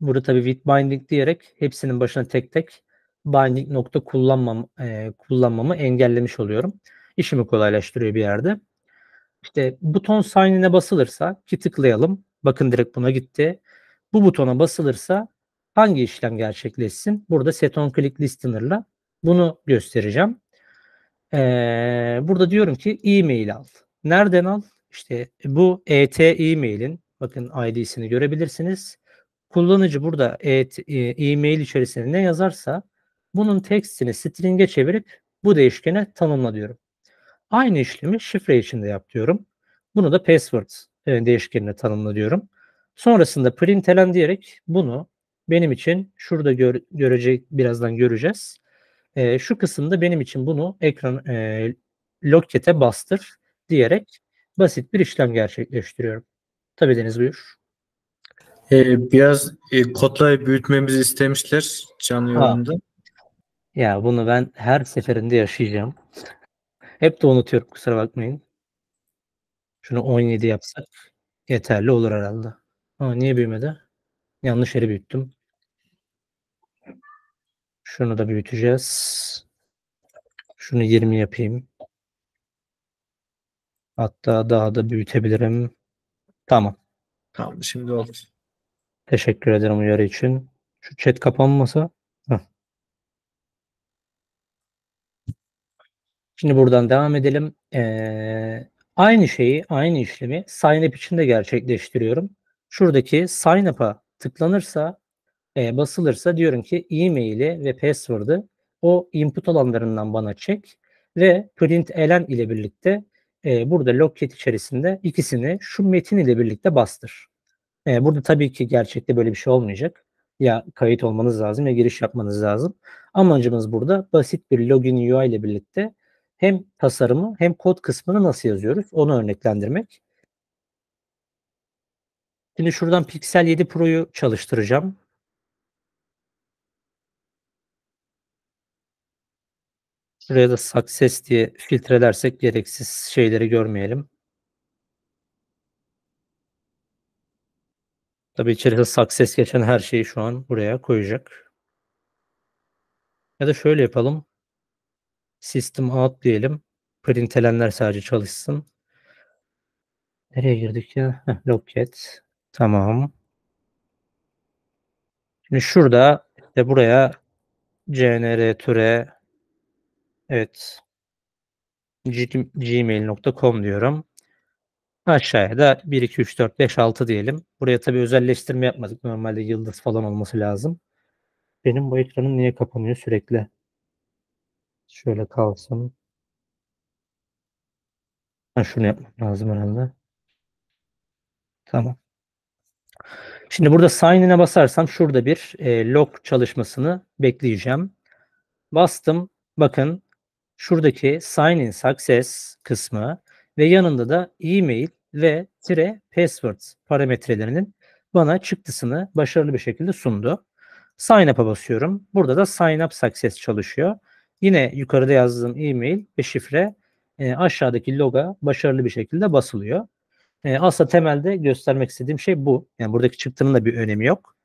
burada tabii with binding diyerek hepsinin başına tek tek binding nokta kullanmam, e, kullanmamı engellemiş oluyorum. İşimi kolaylaştırıyor bir yerde. İşte buton sign'ine basılırsa ki tıklayalım. Bakın direkt buna gitti. Bu butona basılırsa hangi işlem gerçekleşsin? Burada set on click listener'la bunu göstereceğim. Ee, burada diyorum ki e-mail al. Nereden al? İşte bu ET e-mail'in Bakın ID'sini görebilirsiniz. Kullanıcı burada e, e-mail içerisinde ne yazarsa bunun tekstini string'e çevirip bu değişkene tanımla diyorum. Aynı işlemi şifre içinde yap diyorum. Bunu da password e, değişkenine tanımla diyorum. Sonrasında printelen diyerek bunu benim için şurada gör, görecek birazdan göreceğiz. E, şu kısımda benim için bunu ekran e, lokete bastır diyerek basit bir işlem gerçekleştiriyorum. Tabii Deniz buyur. Ee, biraz e, Kotla'yı büyütmemizi istemişler canlı yorumda. Ya bunu ben her seferinde yaşayacağım. Hep de unutuyorum kusura bakmayın. Şunu 17 yapsak yeterli olur herhalde. Ama niye büyümedi? Yanlış yeri büyüttüm. Şunu da büyüteceğiz. Şunu 20 yapayım. Hatta daha da büyütebilirim. Tamam. Tamam şimdi oldu. Teşekkür ederim uyarı için. Şu chat kapanmasa. Heh. Şimdi buradan devam edelim. Ee, aynı şeyi, aynı işlemi sign up için de gerçekleştiriyorum. Şuradaki sign up'a tıklanırsa, e, basılırsa diyorum ki e-mail'i ve password'ı o input alanlarından bana çek ve print elen ile birlikte e, burada locket içerisinde ikisini şu metin ile birlikte bastır. E, burada tabii ki gerçekte böyle bir şey olmayacak. Ya kayıt olmanız lazım ya giriş yapmanız lazım. Amacımız burada basit bir login UI ile birlikte hem tasarımı hem kod kısmını nasıl yazıyoruz onu örneklendirmek. Şimdi şuradan Pixel 7 Pro'yu çalıştıracağım. Şuraya da success diye filtrelersek gereksiz şeyleri görmeyelim. Tabii içerisinde success geçen her şeyi şu an buraya koyacak. Ya da şöyle yapalım. System out diyelim. Printelenler sadece çalışsın. Nereye girdik ya? Heh, locket. Tamam. Şimdi şurada işte buraya cnr türe Evet. gmail.com diyorum. Aşağıya da 1, 2, 3, 4, 5, 6 diyelim. Buraya tabii özelleştirme yapmadık. Normalde yıldız falan olması lazım. Benim bu ekranım niye kapanıyor sürekli? Şöyle kalsın. Ha, şunu yapmam lazım herhalde. Tamam. Şimdi burada sign in'e basarsam şurada bir e, log çalışmasını bekleyeceğim. Bastım. Bakın şuradaki sign in success kısmı ve yanında da e-mail ve tire password parametrelerinin bana çıktısını başarılı bir şekilde sundu. Sign up'a basıyorum. Burada da sign up success çalışıyor. Yine yukarıda yazdığım e-mail ve şifre e, aşağıdaki loga başarılı bir şekilde basılıyor. E, aslında temelde göstermek istediğim şey bu. Yani buradaki çıktının da bir önemi yok.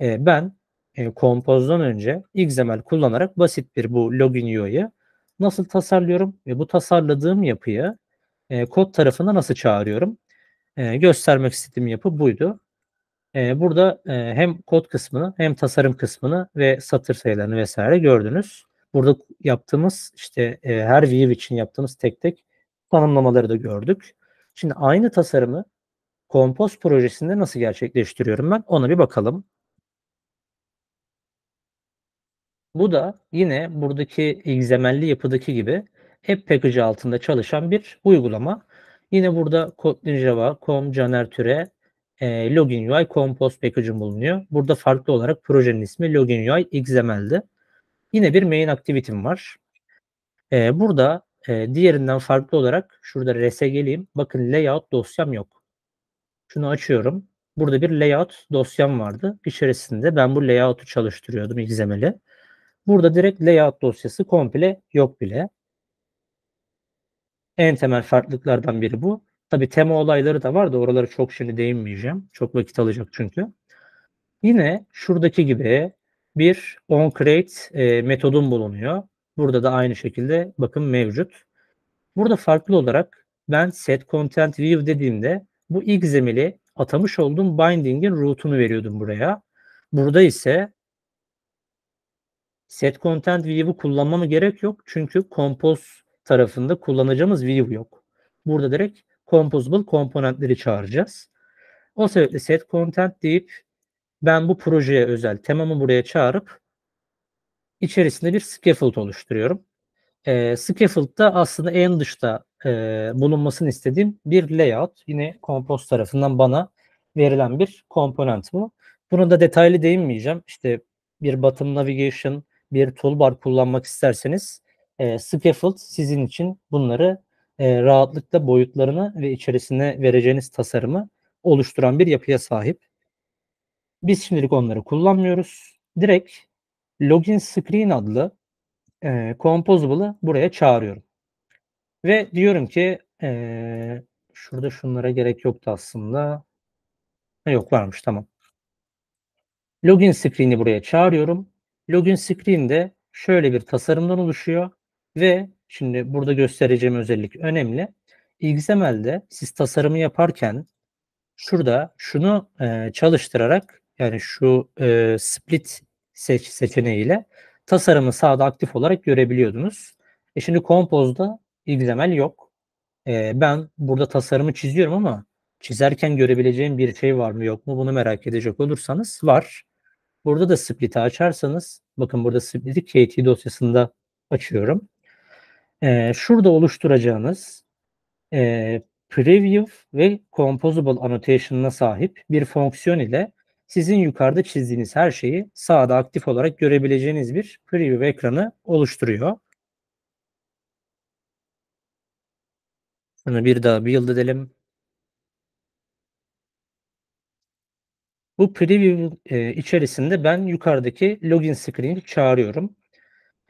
E, ben e, kompozdan önce XML kullanarak basit bir bu login UI'yi nasıl tasarlıyorum ve bu tasarladığım yapıyı e, kod tarafına nasıl çağırıyorum? E, göstermek istediğim yapı buydu. E, burada e, hem kod kısmını hem tasarım kısmını ve satır sayılarını vesaire gördünüz. Burada yaptığımız işte e, her view için yaptığımız tek tek tanımlamaları da gördük. Şimdi aynı tasarımı Kompos projesinde nasıl gerçekleştiriyorum ben ona bir bakalım. Bu da yine buradaki XML'li yapıdaki gibi app package altında çalışan bir uygulama. Yine burada Kotlin Java, com, Caner Türe, e, Login UI, Compose package'ın bulunuyor. Burada farklı olarak projenin ismi Login UI XML'di. Yine bir main activity'm var. E, burada e, diğerinden farklı olarak şurada RS'e geleyim. Bakın layout dosyam yok. Şunu açıyorum. Burada bir layout dosyam vardı. İçerisinde ben bu layout'u çalıştırıyordum XML'i. Burada direkt layout dosyası komple yok bile. En temel farklılıklardan biri bu. Tabi tema olayları da var da oraları çok şimdi değinmeyeceğim. Çok vakit alacak çünkü. Yine şuradaki gibi bir onCreate e, metodum bulunuyor. Burada da aynı şekilde bakın mevcut. Burada farklı olarak ben set content view dediğimde bu xml'i atamış olduğum binding'in root'unu veriyordum buraya. Burada ise set content view'u kullanmama gerek yok. Çünkü compose tarafında kullanacağımız view yok. Burada direkt composable komponentleri çağıracağız. O sebeple set content deyip ben bu projeye özel temamı buraya çağırıp içerisinde bir scaffold oluşturuyorum. E, scaffold da aslında en dışta e, bulunmasını istediğim bir layout. Yine Compose tarafından bana verilen bir komponent bu. Buna da detaylı değinmeyeceğim. İşte bir bottom navigation, bir toolbar kullanmak isterseniz e, Scaffold sizin için bunları e, rahatlıkla boyutlarını ve içerisine vereceğiniz tasarımı oluşturan bir yapıya sahip. Biz şimdilik onları kullanmıyoruz. Direkt Login Screen adlı e, Composable'ı buraya çağırıyorum. Ve diyorum ki e, şurada şunlara gerek yoktu aslında. yok varmış tamam. Login screen'i buraya çağırıyorum. Login screen de şöyle bir tasarımdan oluşuyor ve şimdi burada göstereceğim özellik önemli. XML'de siz tasarımı yaparken şurada şunu e, çalıştırarak yani şu e, split seç seçeneğiyle tasarımı sağda aktif olarak görebiliyordunuz. E şimdi Compose'da XML yok. E, ben burada tasarımı çiziyorum ama çizerken görebileceğim bir şey var mı yok mu bunu merak edecek olursanız var. Burada da split'i açarsanız, bakın burada split'i KT dosyasında açıyorum. Ee, şurada oluşturacağınız e, preview ve composable annotation'ına sahip bir fonksiyon ile sizin yukarıda çizdiğiniz her şeyi sağda aktif olarak görebileceğiniz bir preview ekranı oluşturuyor. Bunu bir daha build edelim. Bu preview e, içerisinde ben yukarıdaki login screen'i çağırıyorum.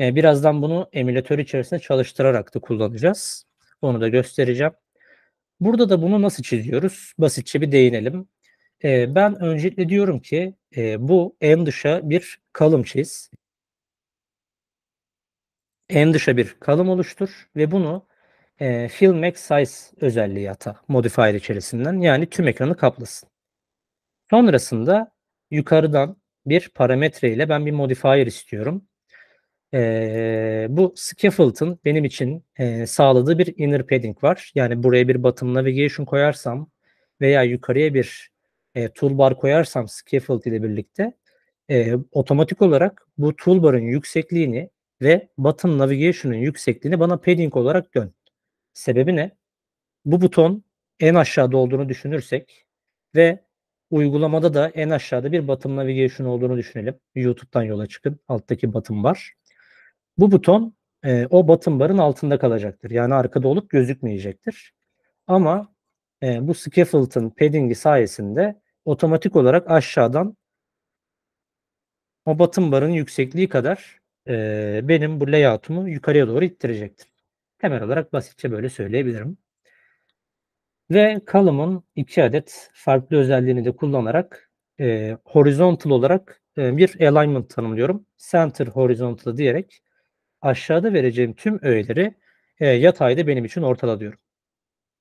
E, birazdan bunu emülatör içerisinde çalıştırarak da kullanacağız. Onu da göstereceğim. Burada da bunu nasıl çiziyoruz? Basitçe bir değinelim. E, ben öncelikle diyorum ki e, bu en dışa bir kalım çiz. En dışa bir kalım oluştur ve bunu e, fill max size özelliği ata modifier içerisinden yani tüm ekranı kaplasın. Sonrasında yukarıdan bir parametre ile ben bir modifier istiyorum. Ee, bu scaffold'ın benim için e, sağladığı bir inner padding var. Yani buraya bir bottom navigation koyarsam veya yukarıya bir e, toolbar koyarsam scaffold ile birlikte e, otomatik olarak bu toolbar'ın yüksekliğini ve bottom navigation'ın yüksekliğini bana padding olarak dön. Sebebi ne? Bu buton en aşağıda olduğunu düşünürsek ve Uygulamada da en aşağıda bir Bottom Navigation olduğunu düşünelim. YouTube'dan yola çıkın. Alttaki Bottom var. Bu buton e, o Bottom Bar'ın altında kalacaktır. Yani arkada olup gözükmeyecektir. Ama e, bu scaffold'ın padding'i sayesinde otomatik olarak aşağıdan o Bottom Bar'ın yüksekliği kadar e, benim bu layout'umu yukarıya doğru ittirecektir. Temel olarak basitçe böyle söyleyebilirim. Ve Column'un iki adet farklı özelliğini de kullanarak e, horizontal olarak e, bir alignment tanımlıyorum. Center horizontal diyerek aşağıda vereceğim tüm öğeleri e, yatayda benim için ortala diyorum.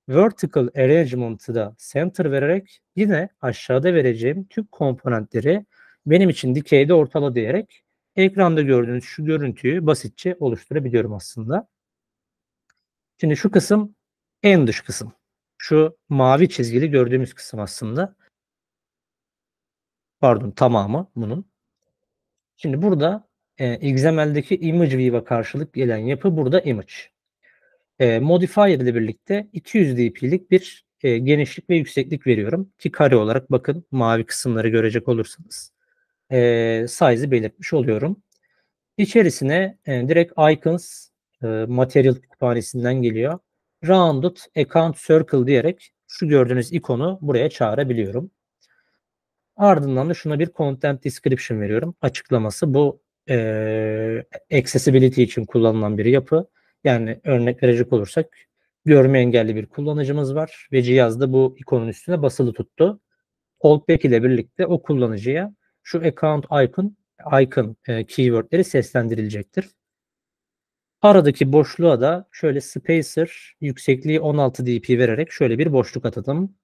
Vertical arrangement'ı da center vererek yine aşağıda vereceğim tüm komponentleri benim için dikeyde ortala diyerek ekranda gördüğünüz şu görüntüyü basitçe oluşturabiliyorum aslında. Şimdi şu kısım en dış kısım şu mavi çizgili gördüğümüz kısım aslında. Pardon tamamı bunun. Şimdi burada e, XML'deki image view'a karşılık gelen yapı burada image. E, modifier ile birlikte 200 dp'lik bir e, genişlik ve yükseklik veriyorum. Ki kare olarak bakın mavi kısımları görecek olursanız. E, size'ı belirtmiş oluyorum. İçerisine e, direkt icons e, material kütüphanesinden geliyor rounded account circle diyerek şu gördüğünüz ikonu buraya çağırabiliyorum. Ardından da şuna bir content description veriyorum. Açıklaması bu e, accessibility için kullanılan bir yapı. Yani örnek verecek olursak görme engelli bir kullanıcımız var ve cihazda bu ikonun üstüne basılı tuttu. Callback ile birlikte o kullanıcıya şu account icon, icon e, keywordleri seslendirilecektir. Aradaki boşluğa da şöyle spacer yüksekliği 16 dp vererek şöyle bir boşluk atadım.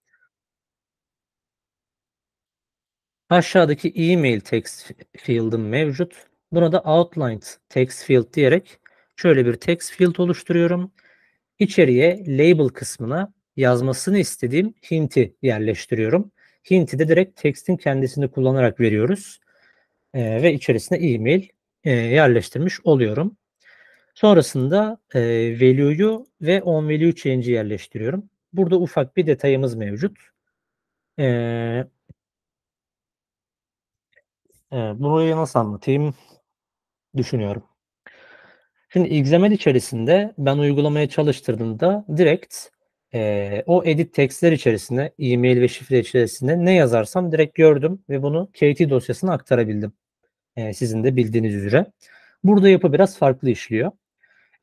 Aşağıdaki email text field'ım mevcut. Buna da outlined text field diyerek şöyle bir text field oluşturuyorum. İçeriye label kısmına yazmasını istediğim hinti yerleştiriyorum. Hinti de direkt text'in kendisini kullanarak veriyoruz. Ee, ve içerisine email e, yerleştirmiş oluyorum. Sonrasında e, value'yu ve on value change'i yerleştiriyorum. Burada ufak bir detayımız mevcut. E, e, burayı nasıl anlatayım? Düşünüyorum. Şimdi XML içerisinde ben uygulamaya çalıştırdığımda direkt e, o edit tekstler içerisinde, e-mail ve şifre içerisinde ne yazarsam direkt gördüm ve bunu KT dosyasına aktarabildim. E, sizin de bildiğiniz üzere. Burada yapı biraz farklı işliyor.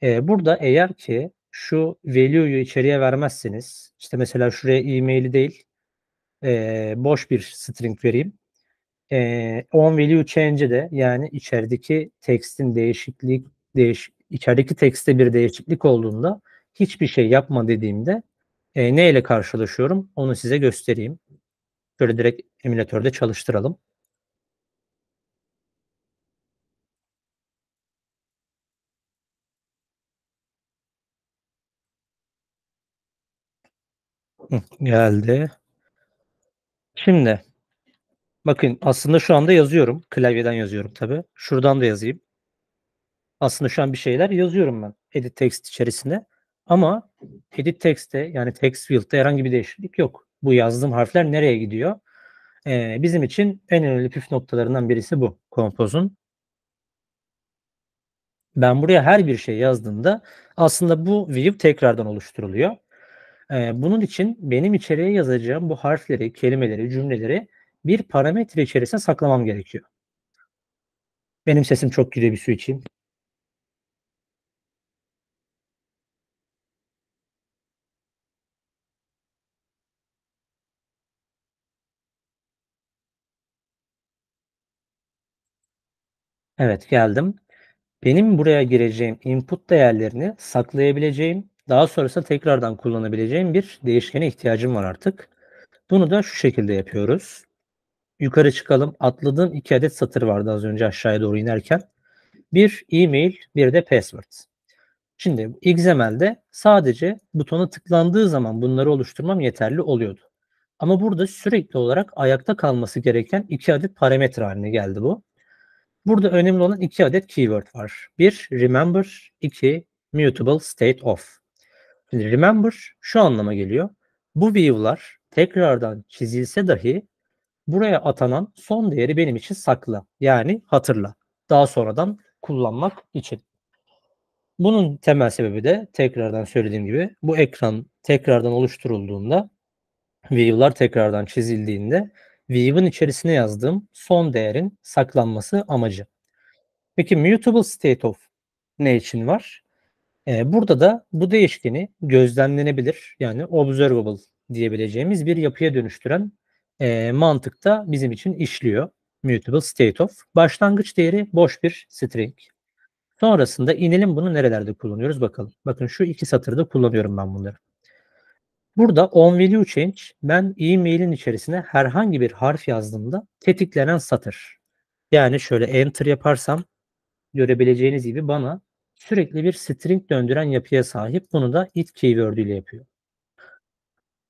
Ee, burada eğer ki şu value'yu içeriye vermezseniz işte mesela şuraya e-mail'i değil e, boş bir string vereyim. E, on value change'e de yani içerideki tekstin değişiklik değiş, içerideki tekste bir değişiklik olduğunda hiçbir şey yapma dediğimde e, ne ile karşılaşıyorum onu size göstereyim. Şöyle direkt emülatörde çalıştıralım. geldi. Şimdi bakın aslında şu anda yazıyorum. Klavyeden yazıyorum tabi. Şuradan da yazayım. Aslında şu an bir şeyler yazıyorum ben edit text içerisinde. Ama edit text'te yani text field'da herhangi bir değişiklik yok. Bu yazdığım harfler nereye gidiyor? Ee, bizim için en önemli püf noktalarından birisi bu kompozun. Ben buraya her bir şey yazdığımda aslında bu view tekrardan oluşturuluyor. Ee, bunun için benim içeriye yazacağım bu harfleri, kelimeleri, cümleleri bir parametre içerisine saklamam gerekiyor. Benim sesim çok gidiyor bir su için. Evet geldim. Benim buraya gireceğim input değerlerini saklayabileceğim daha sonrasında tekrardan kullanabileceğim bir değişkene ihtiyacım var artık. Bunu da şu şekilde yapıyoruz. Yukarı çıkalım. Atladığım iki adet satır vardı az önce aşağıya doğru inerken. Bir e-mail, bir de password. Şimdi XML'de sadece butona tıklandığı zaman bunları oluşturmam yeterli oluyordu. Ama burada sürekli olarak ayakta kalması gereken iki adet parametre haline geldi bu. Burada önemli olan iki adet keyword var. Bir remember, iki mutable state of. Şimdi remember şu anlama geliyor. Bu view'lar tekrardan çizilse dahi buraya atanan son değeri benim için sakla. Yani hatırla. Daha sonradan kullanmak için. Bunun temel sebebi de tekrardan söylediğim gibi bu ekran tekrardan oluşturulduğunda view'lar tekrardan çizildiğinde view'ın içerisine yazdığım son değerin saklanması amacı. Peki mutable state of ne için var? E, burada da bu değişkeni gözlemlenebilir yani observable diyebileceğimiz bir yapıya dönüştüren e, mantıkta bizim için işliyor. Mutable state of. Başlangıç değeri boş bir string. Sonrasında inelim bunu nerelerde kullanıyoruz bakalım. Bakın şu iki satırda kullanıyorum ben bunları. Burada on value change ben e-mail'in içerisine herhangi bir harf yazdığımda tetiklenen satır. Yani şöyle enter yaparsam görebileceğiniz gibi bana sürekli bir string döndüren yapıya sahip. Bunu da it keyword ile yapıyor.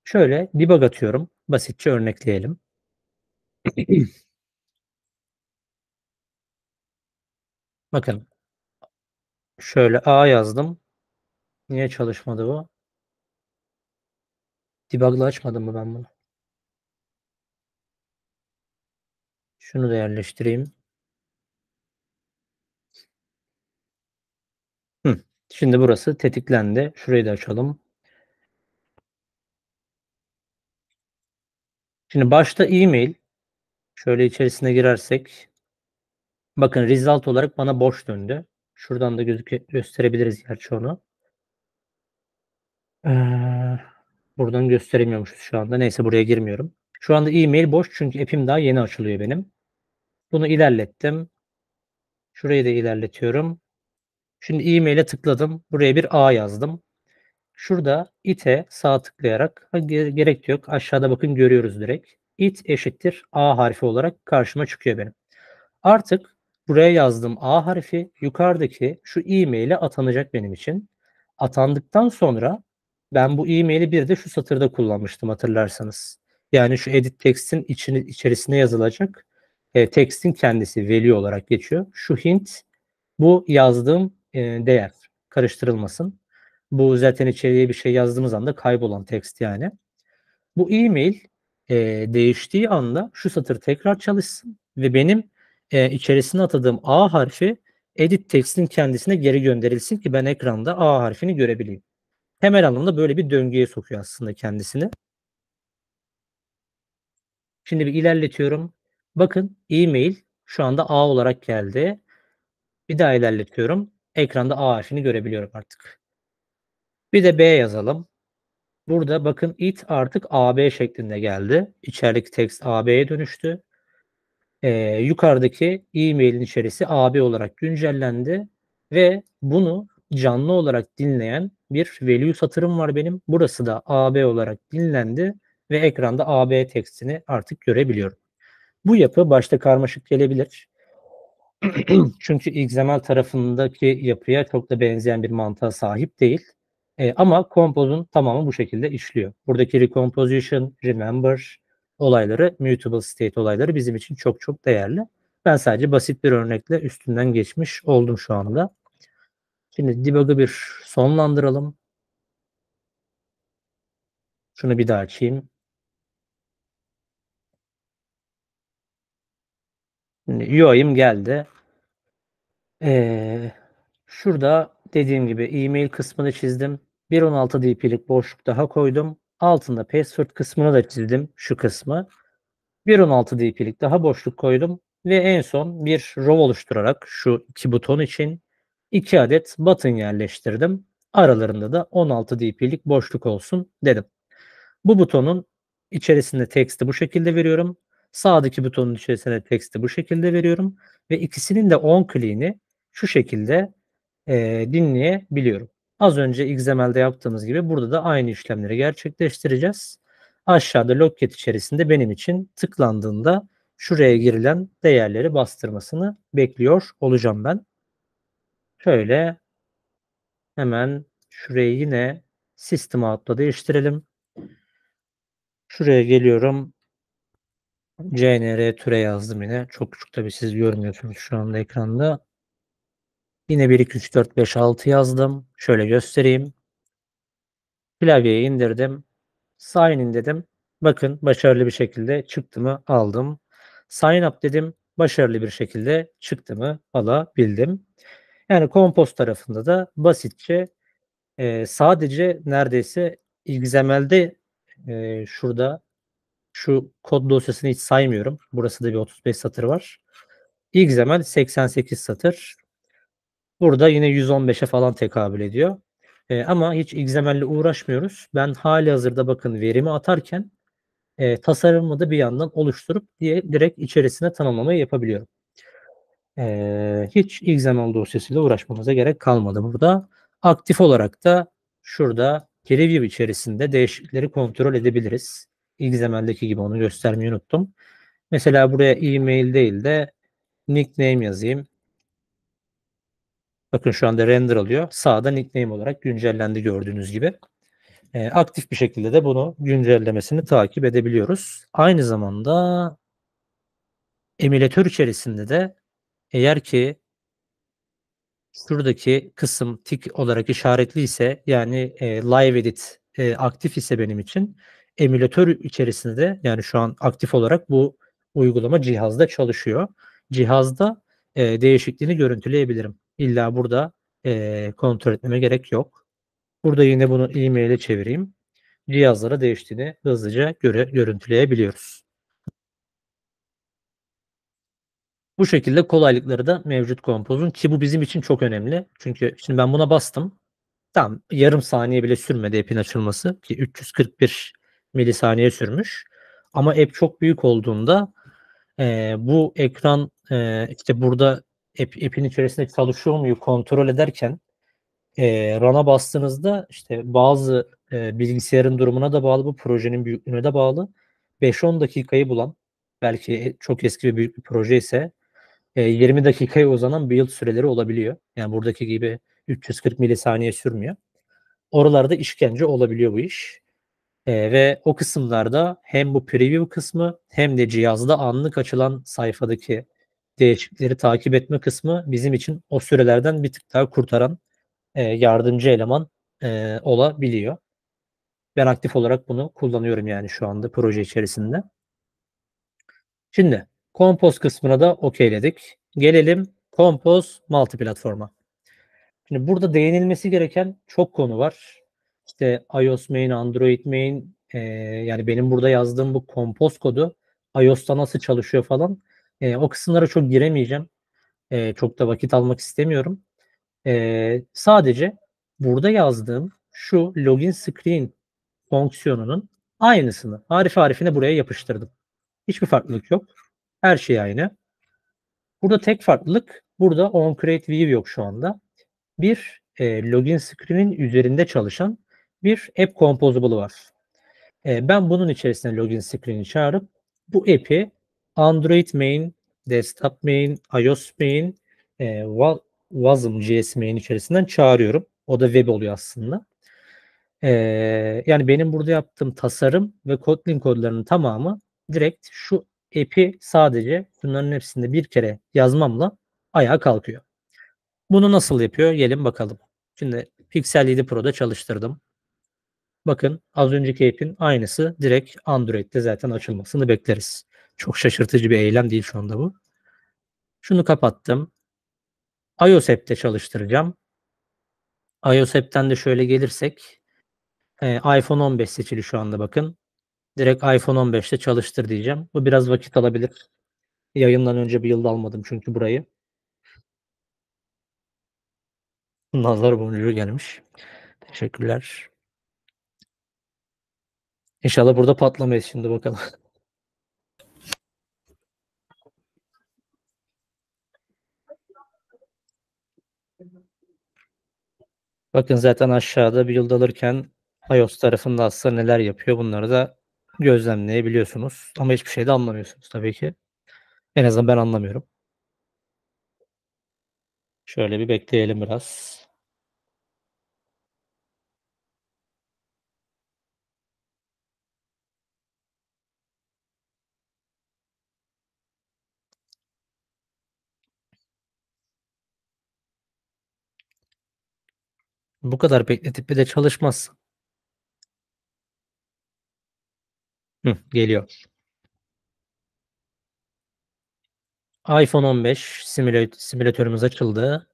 Şöyle debug atıyorum. Basitçe örnekleyelim. Bakın. Şöyle A yazdım. Niye çalışmadı bu? Debug'la açmadım mı ben bunu? Şunu da yerleştireyim. Şimdi burası tetiklendi. Şurayı da açalım. Şimdi başta e-mail. Şöyle içerisine girersek. Bakın result olarak bana boş döndü. Şuradan da gösterebiliriz gerçi onu. Ee, buradan gösteremiyormuşuz şu anda. Neyse buraya girmiyorum. Şu anda e-mail boş çünkü app'im daha yeni açılıyor benim. Bunu ilerlettim. Şurayı da ilerletiyorum. Şimdi e-mail'e tıkladım. Buraya bir A yazdım. Şurada it'e sağ tıklayarak gerek yok. Aşağıda bakın görüyoruz direkt. it eşittir A harfi olarak karşıma çıkıyor benim. Artık buraya yazdığım A harfi yukarıdaki şu e-mail'e atanacak benim için. Atandıktan sonra ben bu e-mail'i bir de şu satırda kullanmıştım hatırlarsanız. Yani şu edit text'in içini, içerisine yazılacak e, text'in kendisi value olarak geçiyor. Şu hint bu yazdığım e, değer karıştırılmasın. Bu zaten içeriye bir şey yazdığımız anda kaybolan tekst yani. Bu e-mail e, değiştiği anda şu satır tekrar çalışsın ve benim e, içerisine atadığım A harfi edit text'in kendisine geri gönderilsin ki ben ekranda A harfini görebileyim. Temel anlamda böyle bir döngüye sokuyor aslında kendisini. Şimdi bir ilerletiyorum. Bakın e-mail şu anda A olarak geldi. Bir daha ilerletiyorum ekranda A harfini görebiliyorum artık. Bir de B yazalım. Burada bakın it artık AB şeklinde geldi. İçerideki text AB'ye dönüştü. Ee, yukarıdaki e-mailin içerisi AB olarak güncellendi ve bunu canlı olarak dinleyen bir value satırım var benim. Burası da AB olarak dinlendi ve ekranda AB tekstini artık görebiliyorum. Bu yapı başta karmaşık gelebilir Çünkü XML tarafındaki yapıya çok da benzeyen bir mantığa sahip değil. E, ama Compose'un tamamı bu şekilde işliyor. Buradaki recomposition, remember olayları, mutable state olayları bizim için çok çok değerli. Ben sadece basit bir örnekle üstünden geçmiş oldum şu anda. Şimdi debug'ı bir sonlandıralım. Şunu bir daha açayım. Şimdi UI'm geldi. Ee, şurada dediğim gibi e-mail kısmını çizdim. 1.16 dp'lik boşluk daha koydum. Altında password kısmını da çizdim şu kısmı. 1.16 dp'lik daha boşluk koydum ve en son bir row oluşturarak şu iki buton için 2 adet button yerleştirdim. Aralarında da 16 dp'lik boşluk olsun dedim. Bu butonun içerisinde teksti bu şekilde veriyorum. Sağdaki butonun içerisinde teksti bu şekilde veriyorum ve ikisinin de on kliğini şu şekilde e, dinleyebiliyorum. Az önce XML'de yaptığımız gibi burada da aynı işlemleri gerçekleştireceğiz. Aşağıda locket içerisinde benim için tıklandığında şuraya girilen değerleri bastırmasını bekliyor olacağım ben. Şöyle hemen şurayı yine sistem out'la değiştirelim. Şuraya geliyorum. CNR türe yazdım yine. Çok küçük tabii siz görmüyorsunuz şu anda ekranda. Yine 1, 2, 3, 4, 5, 6 yazdım. Şöyle göstereyim. Klavyeye indirdim. Sign in dedim. Bakın başarılı bir şekilde çıktımı aldım. Sign up dedim. Başarılı bir şekilde çıktımı alabildim. Yani kompost tarafında da basitçe e, sadece neredeyse XML'de e, şurada şu kod dosyasını hiç saymıyorum. Burası da bir 35 satır var. XML 88 satır. Burada yine 115'e falan tekabül ediyor. E, ama hiç XML'le uğraşmıyoruz. Ben hali hazırda bakın verimi atarken e, tasarımı da bir yandan oluşturup diye direkt içerisine tanımlamayı yapabiliyorum. E, hiç XML dosyasıyla uğraşmamıza gerek kalmadı burada. Aktif olarak da şurada preview içerisinde değişiklikleri kontrol edebiliriz. XML'deki gibi onu göstermeyi unuttum. Mesela buraya e-mail değil de nickname yazayım. Bakın şu anda render alıyor. Sağda nickname olarak güncellendi gördüğünüz gibi. E, aktif bir şekilde de bunu güncellemesini takip edebiliyoruz. Aynı zamanda emülatör içerisinde de eğer ki şuradaki kısım tik olarak işaretli ise yani e, live edit e, aktif ise benim için emülatör içerisinde de yani şu an aktif olarak bu uygulama cihazda çalışıyor. Cihazda e, değişikliğini görüntüleyebilirim. İlla burada e, kontrol etmeme gerek yok. Burada yine bunu e-mail'e çevireyim. Cihazlara değiştiğini hızlıca göre, görüntüleyebiliyoruz. Bu şekilde kolaylıkları da mevcut kompozun ki bu bizim için çok önemli. Çünkü şimdi ben buna bastım. Tam yarım saniye bile sürmedi app'in açılması ki 341 milisaniye sürmüş. Ama app çok büyük olduğunda e, bu ekran e, işte burada app, app'in içerisinde çalışıyor muyu kontrol ederken e, run'a bastığınızda işte bazı e, bilgisayarın durumuna da bağlı, bu projenin büyüklüğüne de bağlı 5-10 dakikayı bulan belki e, çok eski ve büyük bir proje ise e, 20 dakikaya uzanan build süreleri olabiliyor. Yani buradaki gibi 340 milisaniye sürmüyor. Oralarda işkence olabiliyor bu iş. E, ve o kısımlarda hem bu preview kısmı hem de cihazda anlık açılan sayfadaki değişiklikleri takip etme kısmı bizim için o sürelerden bir tık daha kurtaran e, yardımcı eleman e, olabiliyor. Ben aktif olarak bunu kullanıyorum yani şu anda proje içerisinde. Şimdi Compose kısmına da okeyledik. Gelelim Compose multi platforma. Şimdi burada değinilmesi gereken çok konu var. İşte iOS main, Android main, e, yani benim burada yazdığım bu Compose kodu iOS'ta nasıl çalışıyor falan e, o kısımlara çok giremeyeceğim. E, çok da vakit almak istemiyorum. E, sadece burada yazdığım şu login screen fonksiyonunun aynısını Arif Arif'ine buraya yapıştırdım. Hiçbir farklılık yok. Her şey aynı. Burada tek farklılık burada on create view yok şu anda. Bir e, login screen'in üzerinde çalışan bir app composable var. E, ben bunun içerisine login screen'i çağırıp bu app'i Android main, desktop main, iOS main, e, Wasm JS main içerisinden çağırıyorum. O da web oluyor aslında. E, yani benim burada yaptığım tasarım ve Kotlin kodlarının tamamı direkt şu app'i sadece bunların hepsinde bir kere yazmamla ayağa kalkıyor. Bunu nasıl yapıyor? Gelin bakalım. Şimdi Pixel 7 Pro'da çalıştırdım. Bakın az önceki app'in aynısı direkt Android'de zaten açılmasını bekleriz. Çok şaşırtıcı bir eylem değil şu anda bu. Şunu kapattım. iOS app'te çalıştıracağım. iOS app'ten de şöyle gelirsek e, iPhone 15 seçili şu anda bakın. Direkt iPhone 15'te çalıştır diyeceğim. Bu biraz vakit alabilir. Yayından önce bir yılda almadım çünkü burayı. Nazar boncuğu gelmiş. Teşekkürler. İnşallah burada patlamayız şimdi bakalım. Bakın zaten aşağıda build alırken iOS tarafında aslında neler yapıyor bunları da gözlemleyebiliyorsunuz. Ama hiçbir şey de anlamıyorsunuz tabii ki. En azından ben anlamıyorum. Şöyle bir bekleyelim biraz. Bu kadar bekletip bir de çalışmaz. Hı, geliyor. iPhone 15 simülat simülatörümüz açıldı.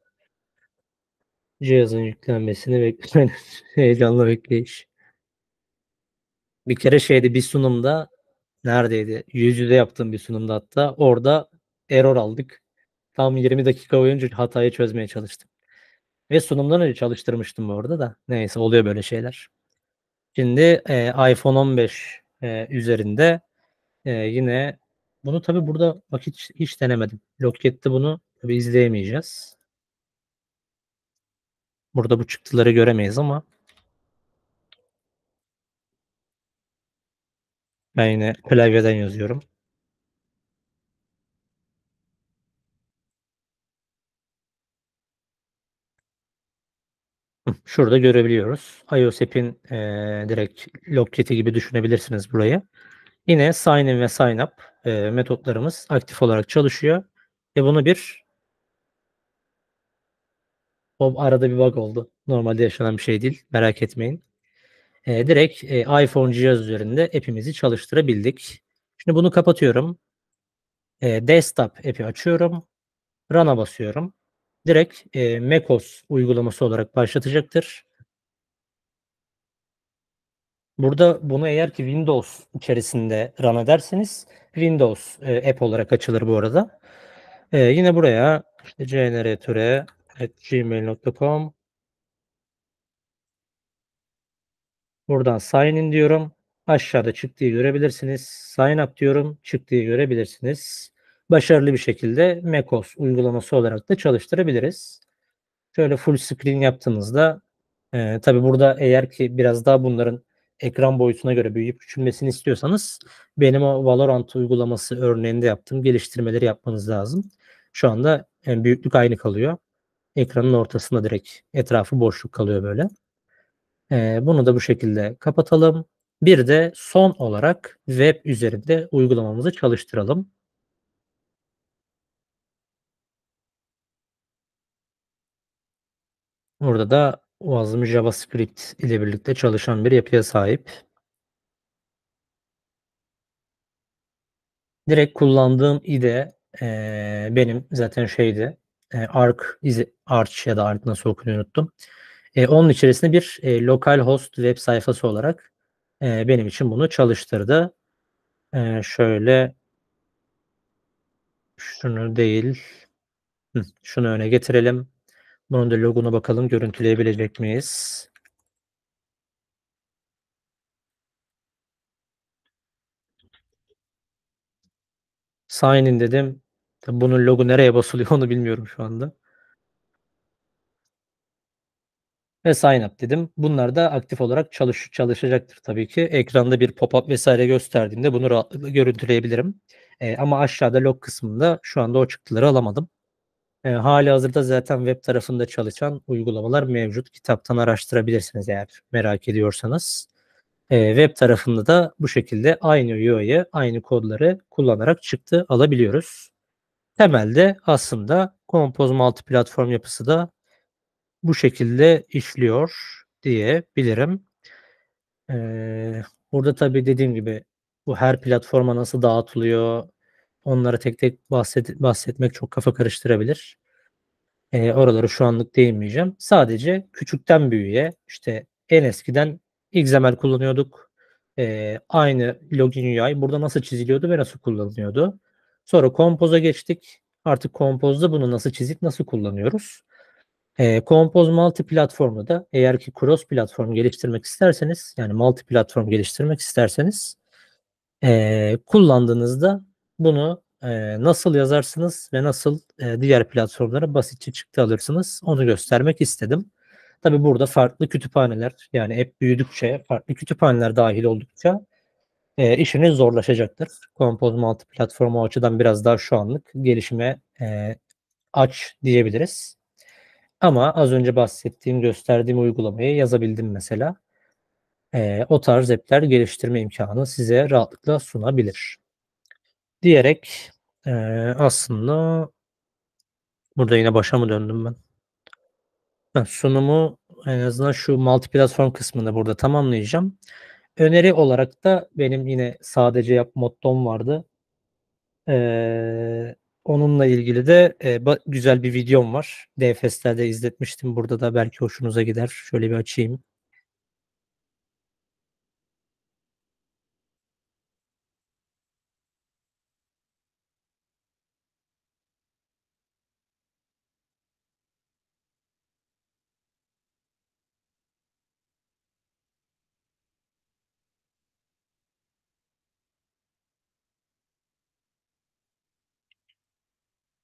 Cihazın yüklenmesini bekliyoruz. Heyecanla bekleyiş. Bir kere şeydi bir sunumda neredeydi? Yüz yüze yaptığım bir sunumda hatta orada error aldık. Tam 20 dakika boyunca hatayı çözmeye çalıştım. Ve sunumdan önce çalıştırmıştım orada da. Neyse oluyor böyle şeyler. Şimdi e, iPhone 15 e, üzerinde e, yine bunu tabi burada vakit hiç, hiç denemedim. Loket'te bunu tabi izleyemeyeceğiz. Burada bu çıktıları göremeyiz ama ben yine klavyeden yazıyorum. Şurada görebiliyoruz. IOSAP'in e, direkt logchat'i gibi düşünebilirsiniz burayı. Yine sign in ve sign up e, metotlarımız aktif olarak çalışıyor. Ve bunu bir Bob arada bir bug oldu. Normalde yaşanan bir şey değil. Merak etmeyin. E, direkt e, iPhone cihaz üzerinde app'imizi çalıştırabildik. Şimdi bunu kapatıyorum. E, desktop app'i açıyorum. Run'a basıyorum direkt e, macOS uygulaması olarak başlatacaktır. Burada bunu eğer ki Windows içerisinde run ederseniz Windows e, app olarak açılır bu arada. E, yine buraya işte generatöre gmail.com Buradan sign in diyorum. Aşağıda çıktığı görebilirsiniz. Sign up diyorum. Çıktığı görebilirsiniz başarılı bir şekilde macOS uygulaması olarak da çalıştırabiliriz. Şöyle full screen yaptığınızda e, tabi burada eğer ki biraz daha bunların ekran boyutuna göre büyüyüp küçülmesini istiyorsanız benim o Valorant uygulaması örneğinde yaptığım geliştirmeleri yapmanız lazım. Şu anda yani e, büyüklük aynı kalıyor. Ekranın ortasında direkt etrafı boşluk kalıyor böyle. Ee, bunu da bu şekilde kapatalım. Bir de son olarak web üzerinde uygulamamızı çalıştıralım. Burada da Wasm JavaScript ile birlikte çalışan bir yapıya sahip. Direkt kullandığım IDE e, benim zaten şeydi e, Arc, izi, Arch ya da Arc nasıl okunuyor unuttum. E, onun içerisinde bir e, host web sayfası olarak e, benim için bunu çalıştırdı. E, şöyle şunu değil, şunu öne getirelim. Bunun da logona bakalım görüntüleyebilecek miyiz? Sign in dedim. bunun logo nereye basılıyor onu bilmiyorum şu anda. Ve sign up dedim. Bunlar da aktif olarak çalış çalışacaktır tabii ki. Ekranda bir pop-up vesaire gösterdiğimde bunu rahatlıkla görüntüleyebilirim. Ee, ama aşağıda log kısmında şu anda o çıktıları alamadım. E, ee, hali hazırda zaten web tarafında çalışan uygulamalar mevcut. Kitaptan araştırabilirsiniz eğer merak ediyorsanız. E, web tarafında da bu şekilde aynı UI'ye aynı kodları kullanarak çıktı alabiliyoruz. Temelde aslında Compose Multi Platform yapısı da bu şekilde işliyor diyebilirim. Ee, burada tabii dediğim gibi bu her platforma nasıl dağıtılıyor, Onlara tek tek bahset, bahsetmek çok kafa karıştırabilir. E, oraları şu anlık değinmeyeceğim. Sadece küçükten büyüğe işte en eskiden XML kullanıyorduk. E, aynı login UI burada nasıl çiziliyordu ve nasıl kullanılıyordu. Sonra Compose'a geçtik. Artık Compose'da bunu nasıl çizip nasıl kullanıyoruz. E, Compose multi platformda da eğer ki cross platform geliştirmek isterseniz yani multi platform geliştirmek isterseniz e, kullandığınızda bunu e, nasıl yazarsınız ve nasıl e, diğer platformlara basitçe çıktı alırsınız onu göstermek istedim. Tabi burada farklı kütüphaneler yani app büyüdükçe farklı kütüphaneler dahil oldukça e, işiniz zorlaşacaktır. Compose Multi platformu açıdan biraz daha şu anlık gelişime e, aç diyebiliriz. Ama az önce bahsettiğim, gösterdiğim uygulamayı yazabildim mesela. E, o tarz app'ler geliştirme imkanı size rahatlıkla sunabilir diyerek e, aslında burada yine başa mı döndüm ben? Ha, sunumu en azından şu multi platform kısmında burada tamamlayacağım. Öneri olarak da benim yine sadece yap mottom vardı. Ee, onunla ilgili de e, güzel bir videom var. DFS'lerde izletmiştim. Burada da belki hoşunuza gider. Şöyle bir açayım.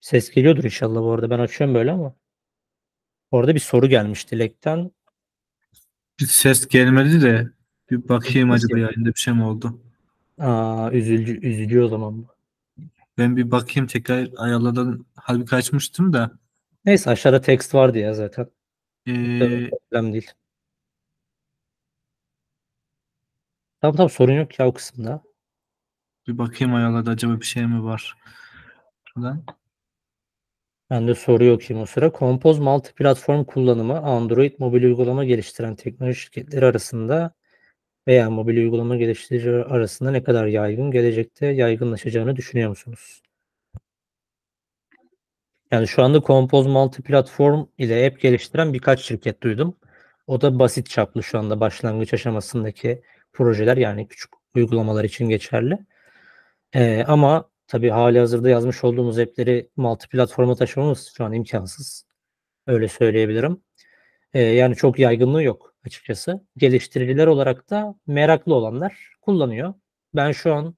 Ses geliyordur inşallah bu arada. Ben açıyorum böyle ama. Orada bir soru gelmiş Dilek'ten. Bir ses gelmedi de bir bakayım ses acaba gelmedi. yayında bir şey mi oldu? Aa, üzücü, üzücü o zaman bu. Ben bir bakayım tekrar ayarlardan halbuki açmıştım da. Neyse aşağıda tekst vardı ya zaten. Ee, problem değil. Tamam tamam sorun yok ya o kısımda. Bir bakayım ayarlarda acaba bir şey mi var? Şuradan. Ben de soru yok şimdi o sıra. Compose multi-platform kullanımı Android mobil uygulama geliştiren teknoloji şirketleri arasında veya mobil uygulama geliştiricileri arasında ne kadar yaygın, gelecekte yaygınlaşacağını düşünüyor musunuz? Yani şu anda Compose multi-platform ile app geliştiren birkaç şirket duydum. O da basit çaplı şu anda başlangıç aşamasındaki projeler yani küçük uygulamalar için geçerli. Ee, ama Tabii hali hazırda yazmış olduğumuz app'leri multi platforma taşımamız şu an imkansız. Öyle söyleyebilirim. Ee, yani çok yaygınlığı yok açıkçası. Geliştiriciler olarak da meraklı olanlar kullanıyor. Ben şu an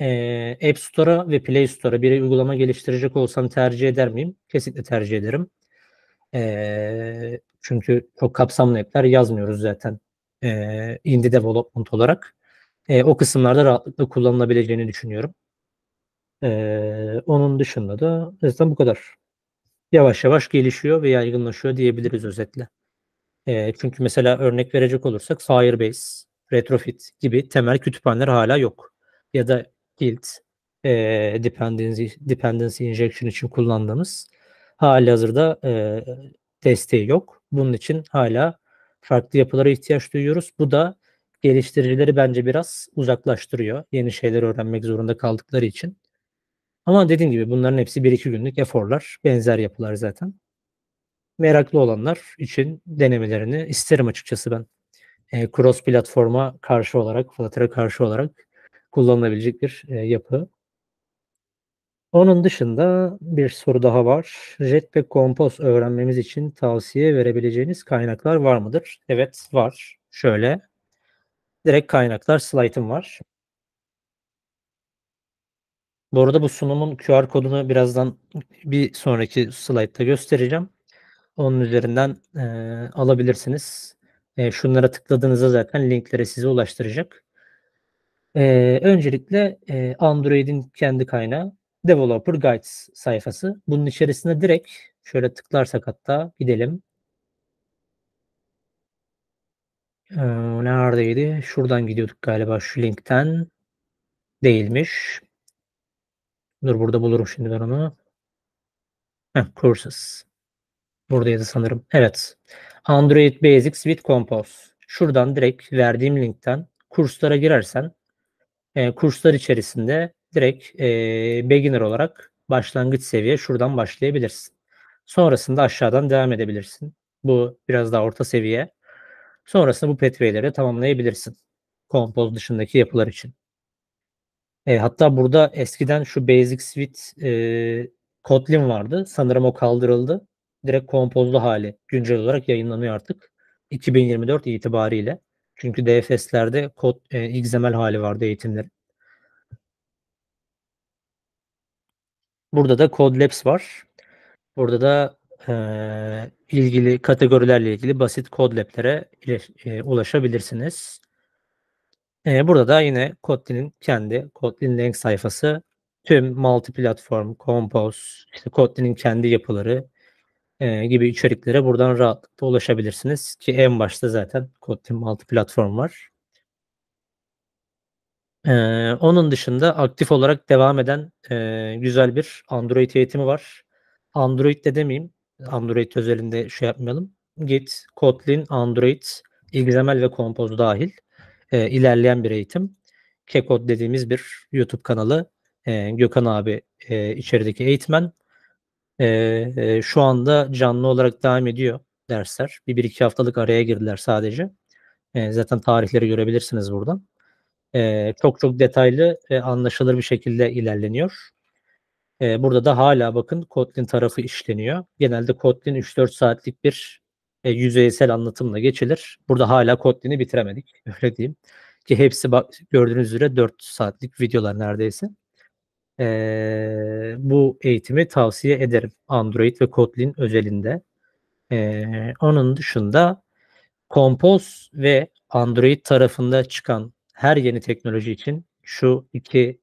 e, App Store'a ve Play Store'a bir uygulama geliştirecek olsam tercih eder miyim? Kesinlikle tercih ederim. E, çünkü çok kapsamlı app'ler yazmıyoruz zaten e, indie development olarak. E, o kısımlarda rahatlıkla kullanılabileceğini düşünüyorum. Ee, onun dışında da zaten bu kadar. Yavaş yavaş gelişiyor ve yaygınlaşıyor diyebiliriz özetle. Ee, çünkü mesela örnek verecek olursak Firebase, Retrofit gibi temel kütüphaneler hala yok. Ya da Guild, e, dependency, dependency injection için kullandığımız hali hazırda e, desteği yok. Bunun için hala farklı yapılara ihtiyaç duyuyoruz. Bu da geliştiricileri bence biraz uzaklaştırıyor. Yeni şeyler öğrenmek zorunda kaldıkları için. Ama dediğim gibi bunların hepsi 1-2 günlük eforlar. Benzer yapılar zaten. Meraklı olanlar için denemelerini isterim açıkçası ben. E, cross platforma karşı olarak, Flutter'a e karşı olarak kullanılabilecek bir e, yapı. Onun dışında bir soru daha var. Jetpack Compose öğrenmemiz için tavsiye verebileceğiniz kaynaklar var mıdır? Evet var. Şöyle direkt kaynaklar slaytım var. Bu arada bu sunumun QR kodunu birazdan bir sonraki slaytta göstereceğim. Onun üzerinden e, alabilirsiniz. E, şunlara tıkladığınızda zaten linklere sizi ulaştıracak. E, öncelikle e, Android'in kendi kaynağı Developer Guides sayfası. Bunun içerisine direkt şöyle tıklarsak hatta gidelim. Ee, neredeydi? Şuradan gidiyorduk galiba şu linkten. Değilmiş. Dur burada bulurum şimdi ben onu. Heh, courses. Buradaydı sanırım. Evet. Android Basics with Compose. Şuradan direkt verdiğim linkten kurslara girersen e, kurslar içerisinde direkt e, beginner olarak başlangıç seviye şuradan başlayabilirsin. Sonrasında aşağıdan devam edebilirsin. Bu biraz daha orta seviye. Sonrasında bu pathway'leri tamamlayabilirsin. Compose dışındaki yapılar için. E, hatta burada eskiden şu Basic Suite e, Kotlin vardı. Sanırım o kaldırıldı. Direkt kompozlu hali güncel olarak yayınlanıyor artık. 2024 itibariyle. Çünkü DFS'lerde kod e, XML hali vardı eğitimler. Burada da Code Labs var. Burada da e, ilgili kategorilerle ilgili basit Code Lab'lere e, ulaşabilirsiniz. E, burada da yine Kotlin'in kendi Kotlin link sayfası tüm multi platform, Compose, işte Kotlin'in kendi yapıları e, gibi içeriklere buradan rahatlıkla ulaşabilirsiniz. Ki en başta zaten Kotlin multi platform var. Ee, onun dışında aktif olarak devam eden e, güzel bir Android eğitimi var. Android de demeyeyim. Android özelinde şey yapmayalım. Git, Kotlin, Android, XML ve Compose dahil e, ilerleyen bir eğitim. Kekod dediğimiz bir YouTube kanalı. E, Gökhan abi e, içerideki eğitmen. E, e, şu anda canlı olarak devam ediyor dersler. Bir, bir iki haftalık araya girdiler sadece. E, zaten tarihleri görebilirsiniz buradan. E, çok çok detaylı ve anlaşılır bir şekilde ilerleniyor. E, burada da hala bakın Kotlin tarafı işleniyor. Genelde Kotlin 3-4 saatlik bir e, yüzeysel anlatımla geçilir. Burada hala Kotlin'i bitiremedik. Öyle diyeyim. Ki hepsi bak, gördüğünüz üzere 4 saatlik videolar neredeyse. E, bu eğitimi tavsiye ederim. Android ve Kotlin özelinde. E, onun dışında Compose ve Android tarafında çıkan her yeni teknoloji için şu iki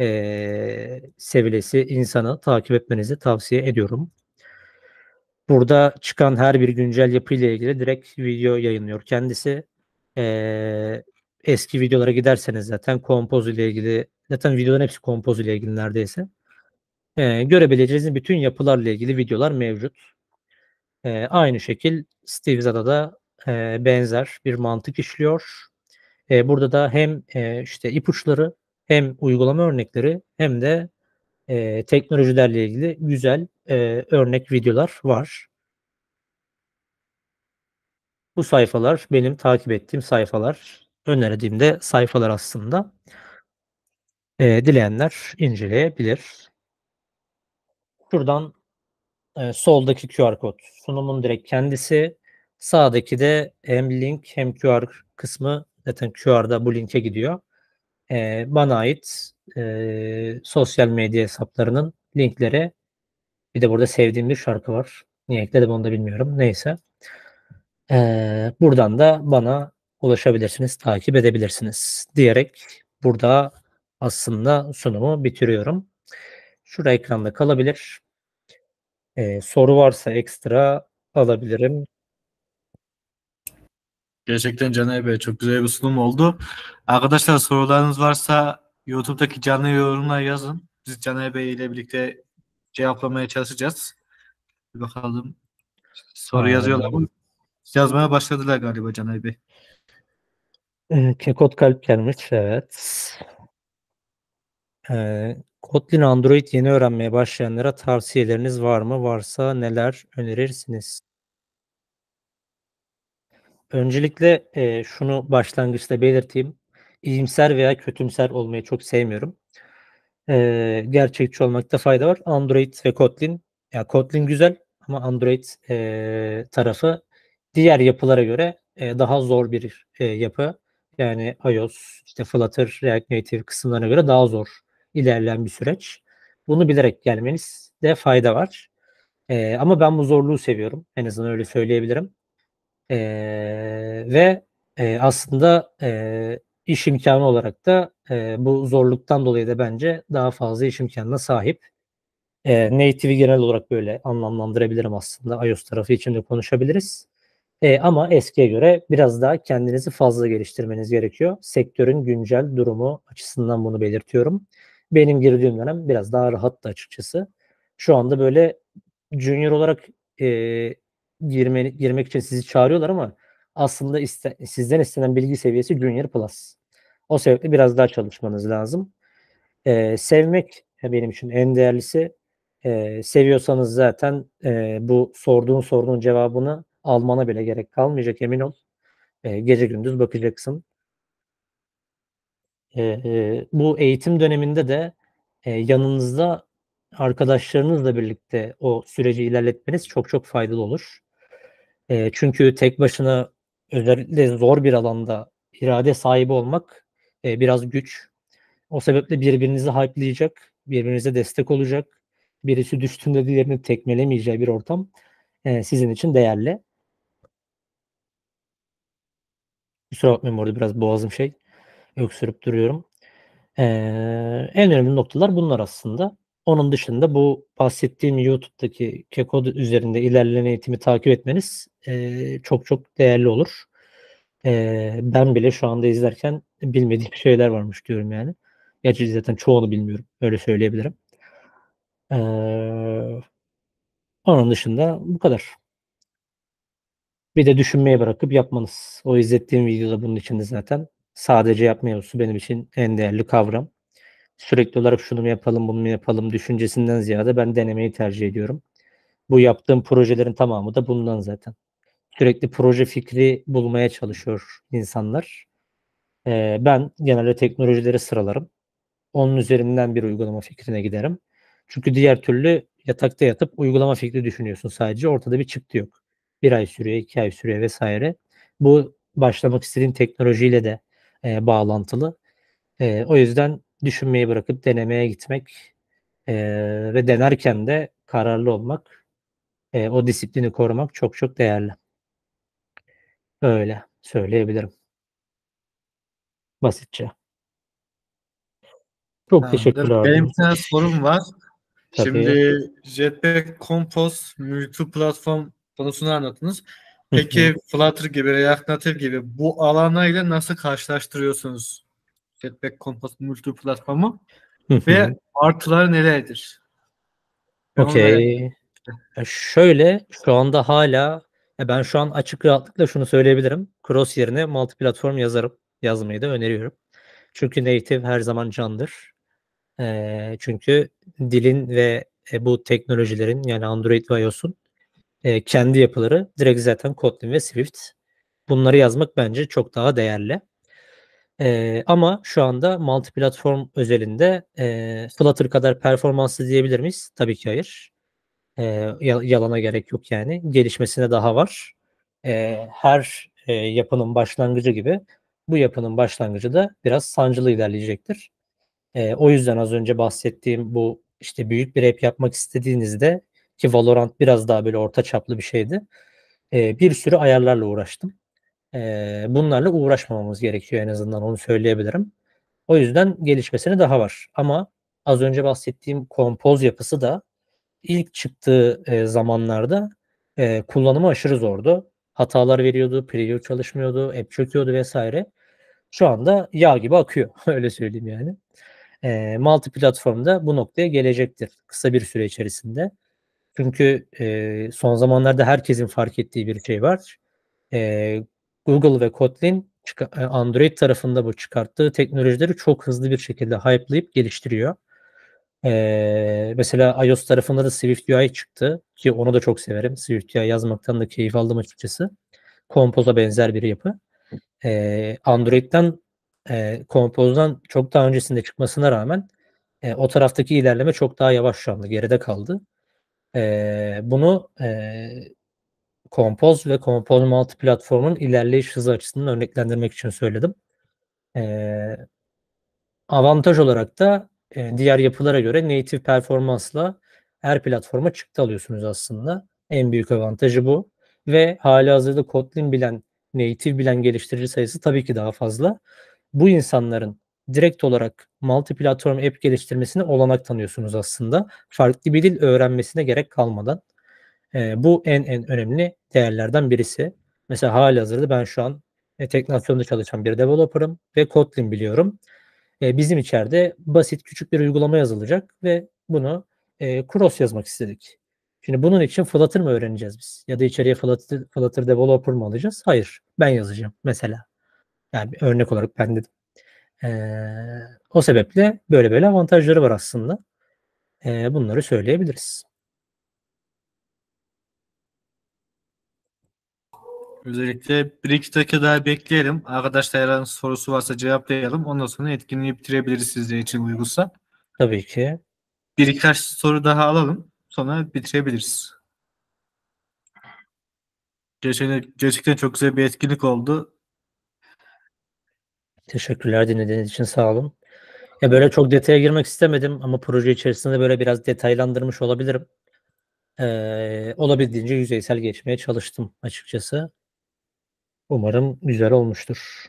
e, seviyesi insanı takip etmenizi tavsiye ediyorum. Burada çıkan her bir güncel yapıyla ilgili direkt video yayınlıyor kendisi. Ee, eski videolara giderseniz zaten kompoz ile ilgili zaten videoların hepsi kompoz ile ilgili neredeyse. Ee, görebileceğiniz bütün yapılarla ilgili videolar mevcut. Ee, aynı şekil Steve Zada da e, benzer bir mantık işliyor. E, burada da hem e, işte ipuçları hem uygulama örnekleri hem de e, teknolojilerle ilgili güzel e, örnek videolar var. Bu sayfalar benim takip ettiğim sayfalar, önerdiğim de sayfalar aslında. E, dileyenler inceleyebilir. Şuradan e, soldaki QR kod sunumun direkt kendisi. Sağdaki de hem link hem QR kısmı zaten QR'da bu linke gidiyor. E, bana ait e, sosyal medya hesaplarının linkleri bir de burada sevdiğim bir şarkı var. Niye ekledim onu da bilmiyorum. Neyse. Ee, buradan da bana ulaşabilirsiniz, takip edebilirsiniz diyerek burada aslında sunumu bitiriyorum. Şurada ekranda kalabilir. Ee, soru varsa ekstra alabilirim. Gerçekten Caner Bey çok güzel bir sunum oldu. Arkadaşlar sorularınız varsa YouTube'daki canlı yorumlar yazın. Biz Caner Bey ile birlikte cevaplamaya çalışacağız. Bir bakalım. Soru yazıyorlar mı? Yazmaya başladılar galiba Canay Bey. E, Kekot kalp gelmiş evet. E, Kotlin Android yeni öğrenmeye başlayanlara tavsiyeleriniz var mı? Varsa neler önerirsiniz? Öncelikle e, şunu başlangıçta belirteyim. İyimser veya kötümser olmayı çok sevmiyorum e, gerçekçi olmakta fayda var. Android ve Kotlin. Ya Kotlin güzel ama Android e, tarafı diğer yapılara göre e, daha zor bir e, yapı. Yani iOS, işte Flutter, React Native kısımlarına göre daha zor ilerleyen bir süreç. Bunu bilerek gelmeniz de fayda var. E, ama ben bu zorluğu seviyorum. En azından öyle söyleyebilirim. E, ve e, aslında e, iş imkanı olarak da e, bu zorluktan dolayı da bence daha fazla iş imkanına sahip. E, native'i genel olarak böyle anlamlandırabilirim aslında. iOS tarafı için de konuşabiliriz. E, ama eskiye göre biraz daha kendinizi fazla geliştirmeniz gerekiyor. Sektörün güncel durumu açısından bunu belirtiyorum. Benim girdiğim dönem biraz daha rahattı açıkçası. Şu anda böyle junior olarak e, girme, girmek için sizi çağırıyorlar ama aslında iste, sizden istenen bilgi seviyesi Junior Plus. O sebeple biraz daha çalışmanız lazım. Ee, sevmek benim için en değerlisi. Ee, seviyorsanız zaten e, bu sorduğun sorunun cevabını almana bile gerek kalmayacak emin ol. Ee, gece gündüz bakacaksın. Ee, e, bu eğitim döneminde de e, yanınızda arkadaşlarınızla birlikte o süreci ilerletmeniz çok çok faydalı olur. E, çünkü tek başına özellikle zor bir alanda irade sahibi olmak e, biraz güç. O sebeple birbirinizi hype'layacak, birbirinize destek olacak, birisi düştüğünde diğerini tekmelemeyeceği bir ortam e, sizin için değerli. Kusura bakmayın orada biraz boğazım şey öksürüp duruyorum. E, en önemli noktalar bunlar aslında. Onun dışında bu bahsettiğim YouTube'daki Kekod üzerinde ilerleyen eğitimi takip etmeniz e, çok çok değerli olur. E, ben bile şu anda izlerken bilmediğim şeyler varmış diyorum yani. Gerçi zaten çoğunu bilmiyorum. Öyle söyleyebilirim. E, onun dışında bu kadar. Bir de düşünmeye bırakıp yapmanız. O izlettiğim videoda bunun içinde zaten sadece yapmıyorsu benim için en değerli kavram sürekli olarak şunu mu yapalım bunu mu yapalım düşüncesinden ziyade ben denemeyi tercih ediyorum. Bu yaptığım projelerin tamamı da bundan zaten. Sürekli proje fikri bulmaya çalışıyor insanlar. Ee, ben genelde teknolojileri sıralarım. Onun üzerinden bir uygulama fikrine giderim. Çünkü diğer türlü yatakta yatıp uygulama fikri düşünüyorsun sadece. Ortada bir çıktı yok. Bir ay sürüyor, iki ay sürüyor vesaire. Bu başlamak istediğin teknolojiyle de e, bağlantılı. E, o yüzden düşünmeyi bırakıp denemeye gitmek e, ve denerken de kararlı olmak, e, o disiplini korumak çok çok değerli. Öyle söyleyebilirim. Basitçe. Çok Tamamdır. teşekkürler. Benim sana sorum var. Tabii. Şimdi Jetpack Compose platform konusunu anlattınız. Peki Flutter gibi, React Native gibi bu ile nasıl karşılaştırıyorsunuz? Jetpack Compass Multi platformu ve artıları nelerdir? Okey. Şöyle şu anda hala ben şu an açık rahatlıkla şunu söyleyebilirim. Cross yerine multi platform yazarım. Yazmayı da öneriyorum. Çünkü native her zaman candır. Ee, çünkü dilin ve e, bu teknolojilerin yani Android ve iOS'un e, kendi yapıları direkt zaten Kotlin ve Swift. Bunları yazmak bence çok daha değerli. Ee, ama şu anda multi platform özelinde e, Flutter kadar performanslı diyebilir miyiz? Tabii ki hayır. E, yalana gerek yok yani. Gelişmesine daha var. E, her e, yapının başlangıcı gibi bu yapının başlangıcı da biraz sancılı ilerleyecektir. E, o yüzden az önce bahsettiğim bu işte büyük bir app yapmak istediğinizde ki Valorant biraz daha böyle orta çaplı bir şeydi. E, bir sürü ayarlarla uğraştım e, bunlarla uğraşmamamız gerekiyor en azından onu söyleyebilirim. O yüzden gelişmesine daha var. Ama az önce bahsettiğim kompoz yapısı da ilk çıktığı e, zamanlarda e, kullanımı aşırı zordu. Hatalar veriyordu, preview çalışmıyordu, app çöküyordu vesaire. Şu anda yağ gibi akıyor. Öyle söyleyeyim yani. E, multi platformda bu noktaya gelecektir kısa bir süre içerisinde. Çünkü e, son zamanlarda herkesin fark ettiği bir şey var. E, Google ve Kotlin e, Android tarafında bu çıkarttığı teknolojileri çok hızlı bir şekilde hype'layıp geliştiriyor. Ee, mesela iOS tarafında da UI çıktı ki onu da çok severim. Swift UI yazmaktan da keyif aldım açıkçası. Compose'a benzer bir yapı. Ee, Android'den e, Compose'dan çok daha öncesinde çıkmasına rağmen e, o taraftaki ilerleme çok daha yavaş şu anda geride kaldı. E, bunu e, Compose ve Compose Multi platformun ilerleyiş hızı açısından örneklendirmek için söyledim. Ee, avantaj olarak da e, diğer yapılara göre native performansla her platforma çıktı alıyorsunuz aslında. En büyük avantajı bu. Ve hali hazırda Kotlin bilen, native bilen geliştirici sayısı tabii ki daha fazla. Bu insanların direkt olarak multi platform app geliştirmesine olanak tanıyorsunuz aslında. Farklı bir dil öğrenmesine gerek kalmadan. E, bu en en önemli değerlerden birisi. Mesela hali hazırda ben şu an e, Teknasyon'da çalışan bir developer'ım ve Kotlin biliyorum. E, bizim içeride basit küçük bir uygulama yazılacak ve bunu e, cross yazmak istedik. Şimdi bunun için Flutter mı öğreneceğiz biz? Ya da içeriye Flutter, Flutter developer mı alacağız? Hayır. Ben yazacağım mesela. Yani örnek olarak ben dedim. Ee, o sebeple böyle böyle avantajları var aslında. Ee, bunları söyleyebiliriz. Özellikle bir iki dakika daha bekleyelim. Arkadaşlar herhangi sorusu varsa cevaplayalım. Ondan sonra etkinliği bitirebiliriz sizler için uygunsa. Tabii ki. Bir birkaç soru daha alalım. Sonra bitirebiliriz. gerçekten gerçekten çok güzel bir etkinlik oldu. Teşekkürler dinlediğiniz için sağ olun. Ya böyle çok detaya girmek istemedim ama proje içerisinde böyle biraz detaylandırmış olabilirim. Ee, olabildiğince yüzeysel geçmeye çalıştım açıkçası. Umarım güzel olmuştur.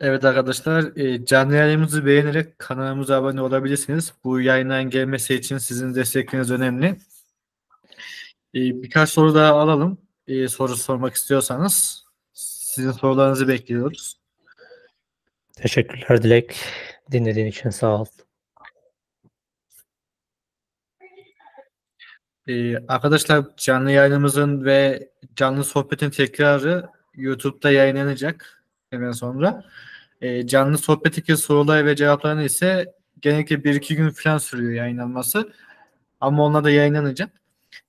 Evet arkadaşlar e, canlı yayınımızı beğenerek kanalımıza abone olabilirsiniz. Bu yayınların gelmesi için sizin destekleriniz önemli. E, birkaç soru daha alalım. E, soru sormak istiyorsanız sizin sorularınızı bekliyoruz. Teşekkürler Dilek. Dinlediğin için sağ ol. Ee, arkadaşlar canlı yayınımızın ve canlı sohbetin tekrarı YouTube'da yayınlanacak hemen sonra. Ee, canlı sohbetteki soruları ve cevaplarını ise genellikle bir iki gün falan sürüyor yayınlanması. Ama onlar da yayınlanacak.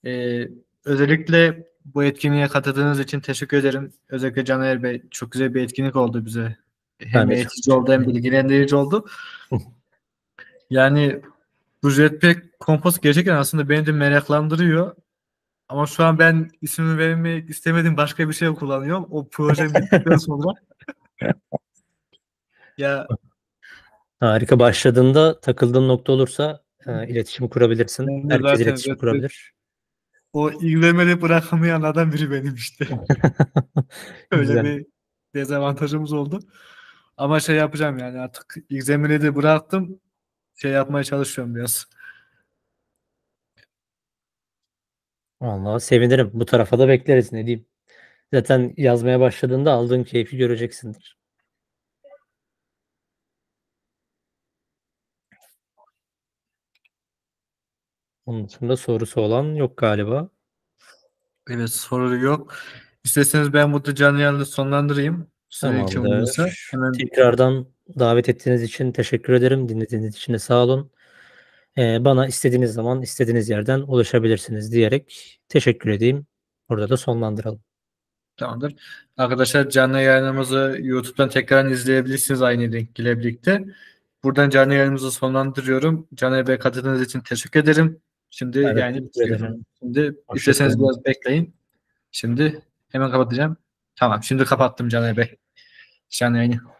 Ee, özellikle bu etkinliğe katıldığınız için teşekkür ederim. Özellikle Caner Bey çok güzel bir etkinlik oldu bize. Hem evet. eğitici oldu hem bilgilendirici oldu. yani bu Jetpack Kompos gerçekten aslında beni de meraklandırıyor. Ama şu an ben ismini vermek istemedim başka bir şey kullanıyorum. O proje bittikten sonra. ya Harika başladığında takıldığın nokta olursa e, iletişim kurabilirsin. Ben Herkes zaten, iletişim zaten. kurabilir. O ilgilenmeli bırakamayanlardan biri benim işte. Öyle bir dezavantajımız oldu. Ama şey yapacağım yani artık ilgilenmeli de bıraktım şey yapmaya çalışıyorum biraz. Vallahi sevinirim. Bu tarafa da bekleriz ne diyeyim. Zaten yazmaya başladığında aldığın keyfi göreceksindir. Onun dışında sorusu olan yok galiba. Evet soru yok. İsterseniz ben bu canlı yayını sonlandırayım. Süre Tamamdır. Hemen... Tekrardan davet ettiğiniz için teşekkür ederim. Dinlediğiniz için de sağ olun. Ee, bana istediğiniz zaman istediğiniz yerden ulaşabilirsiniz diyerek teşekkür edeyim. Burada da sonlandıralım. Tamamdır. Arkadaşlar canlı yayınımızı YouTube'dan tekrar izleyebilirsiniz aynı linkle birlikte. Buradan canlı yayınımızı sonlandırıyorum. Canlı Bey katıldığınız için teşekkür ederim. Şimdi evet, yani bitiriyorum. Şimdi isterseniz biraz bekleyin. Şimdi hemen kapatacağım. Tamam şimdi kapattım Canay Bey. Canlı yayını.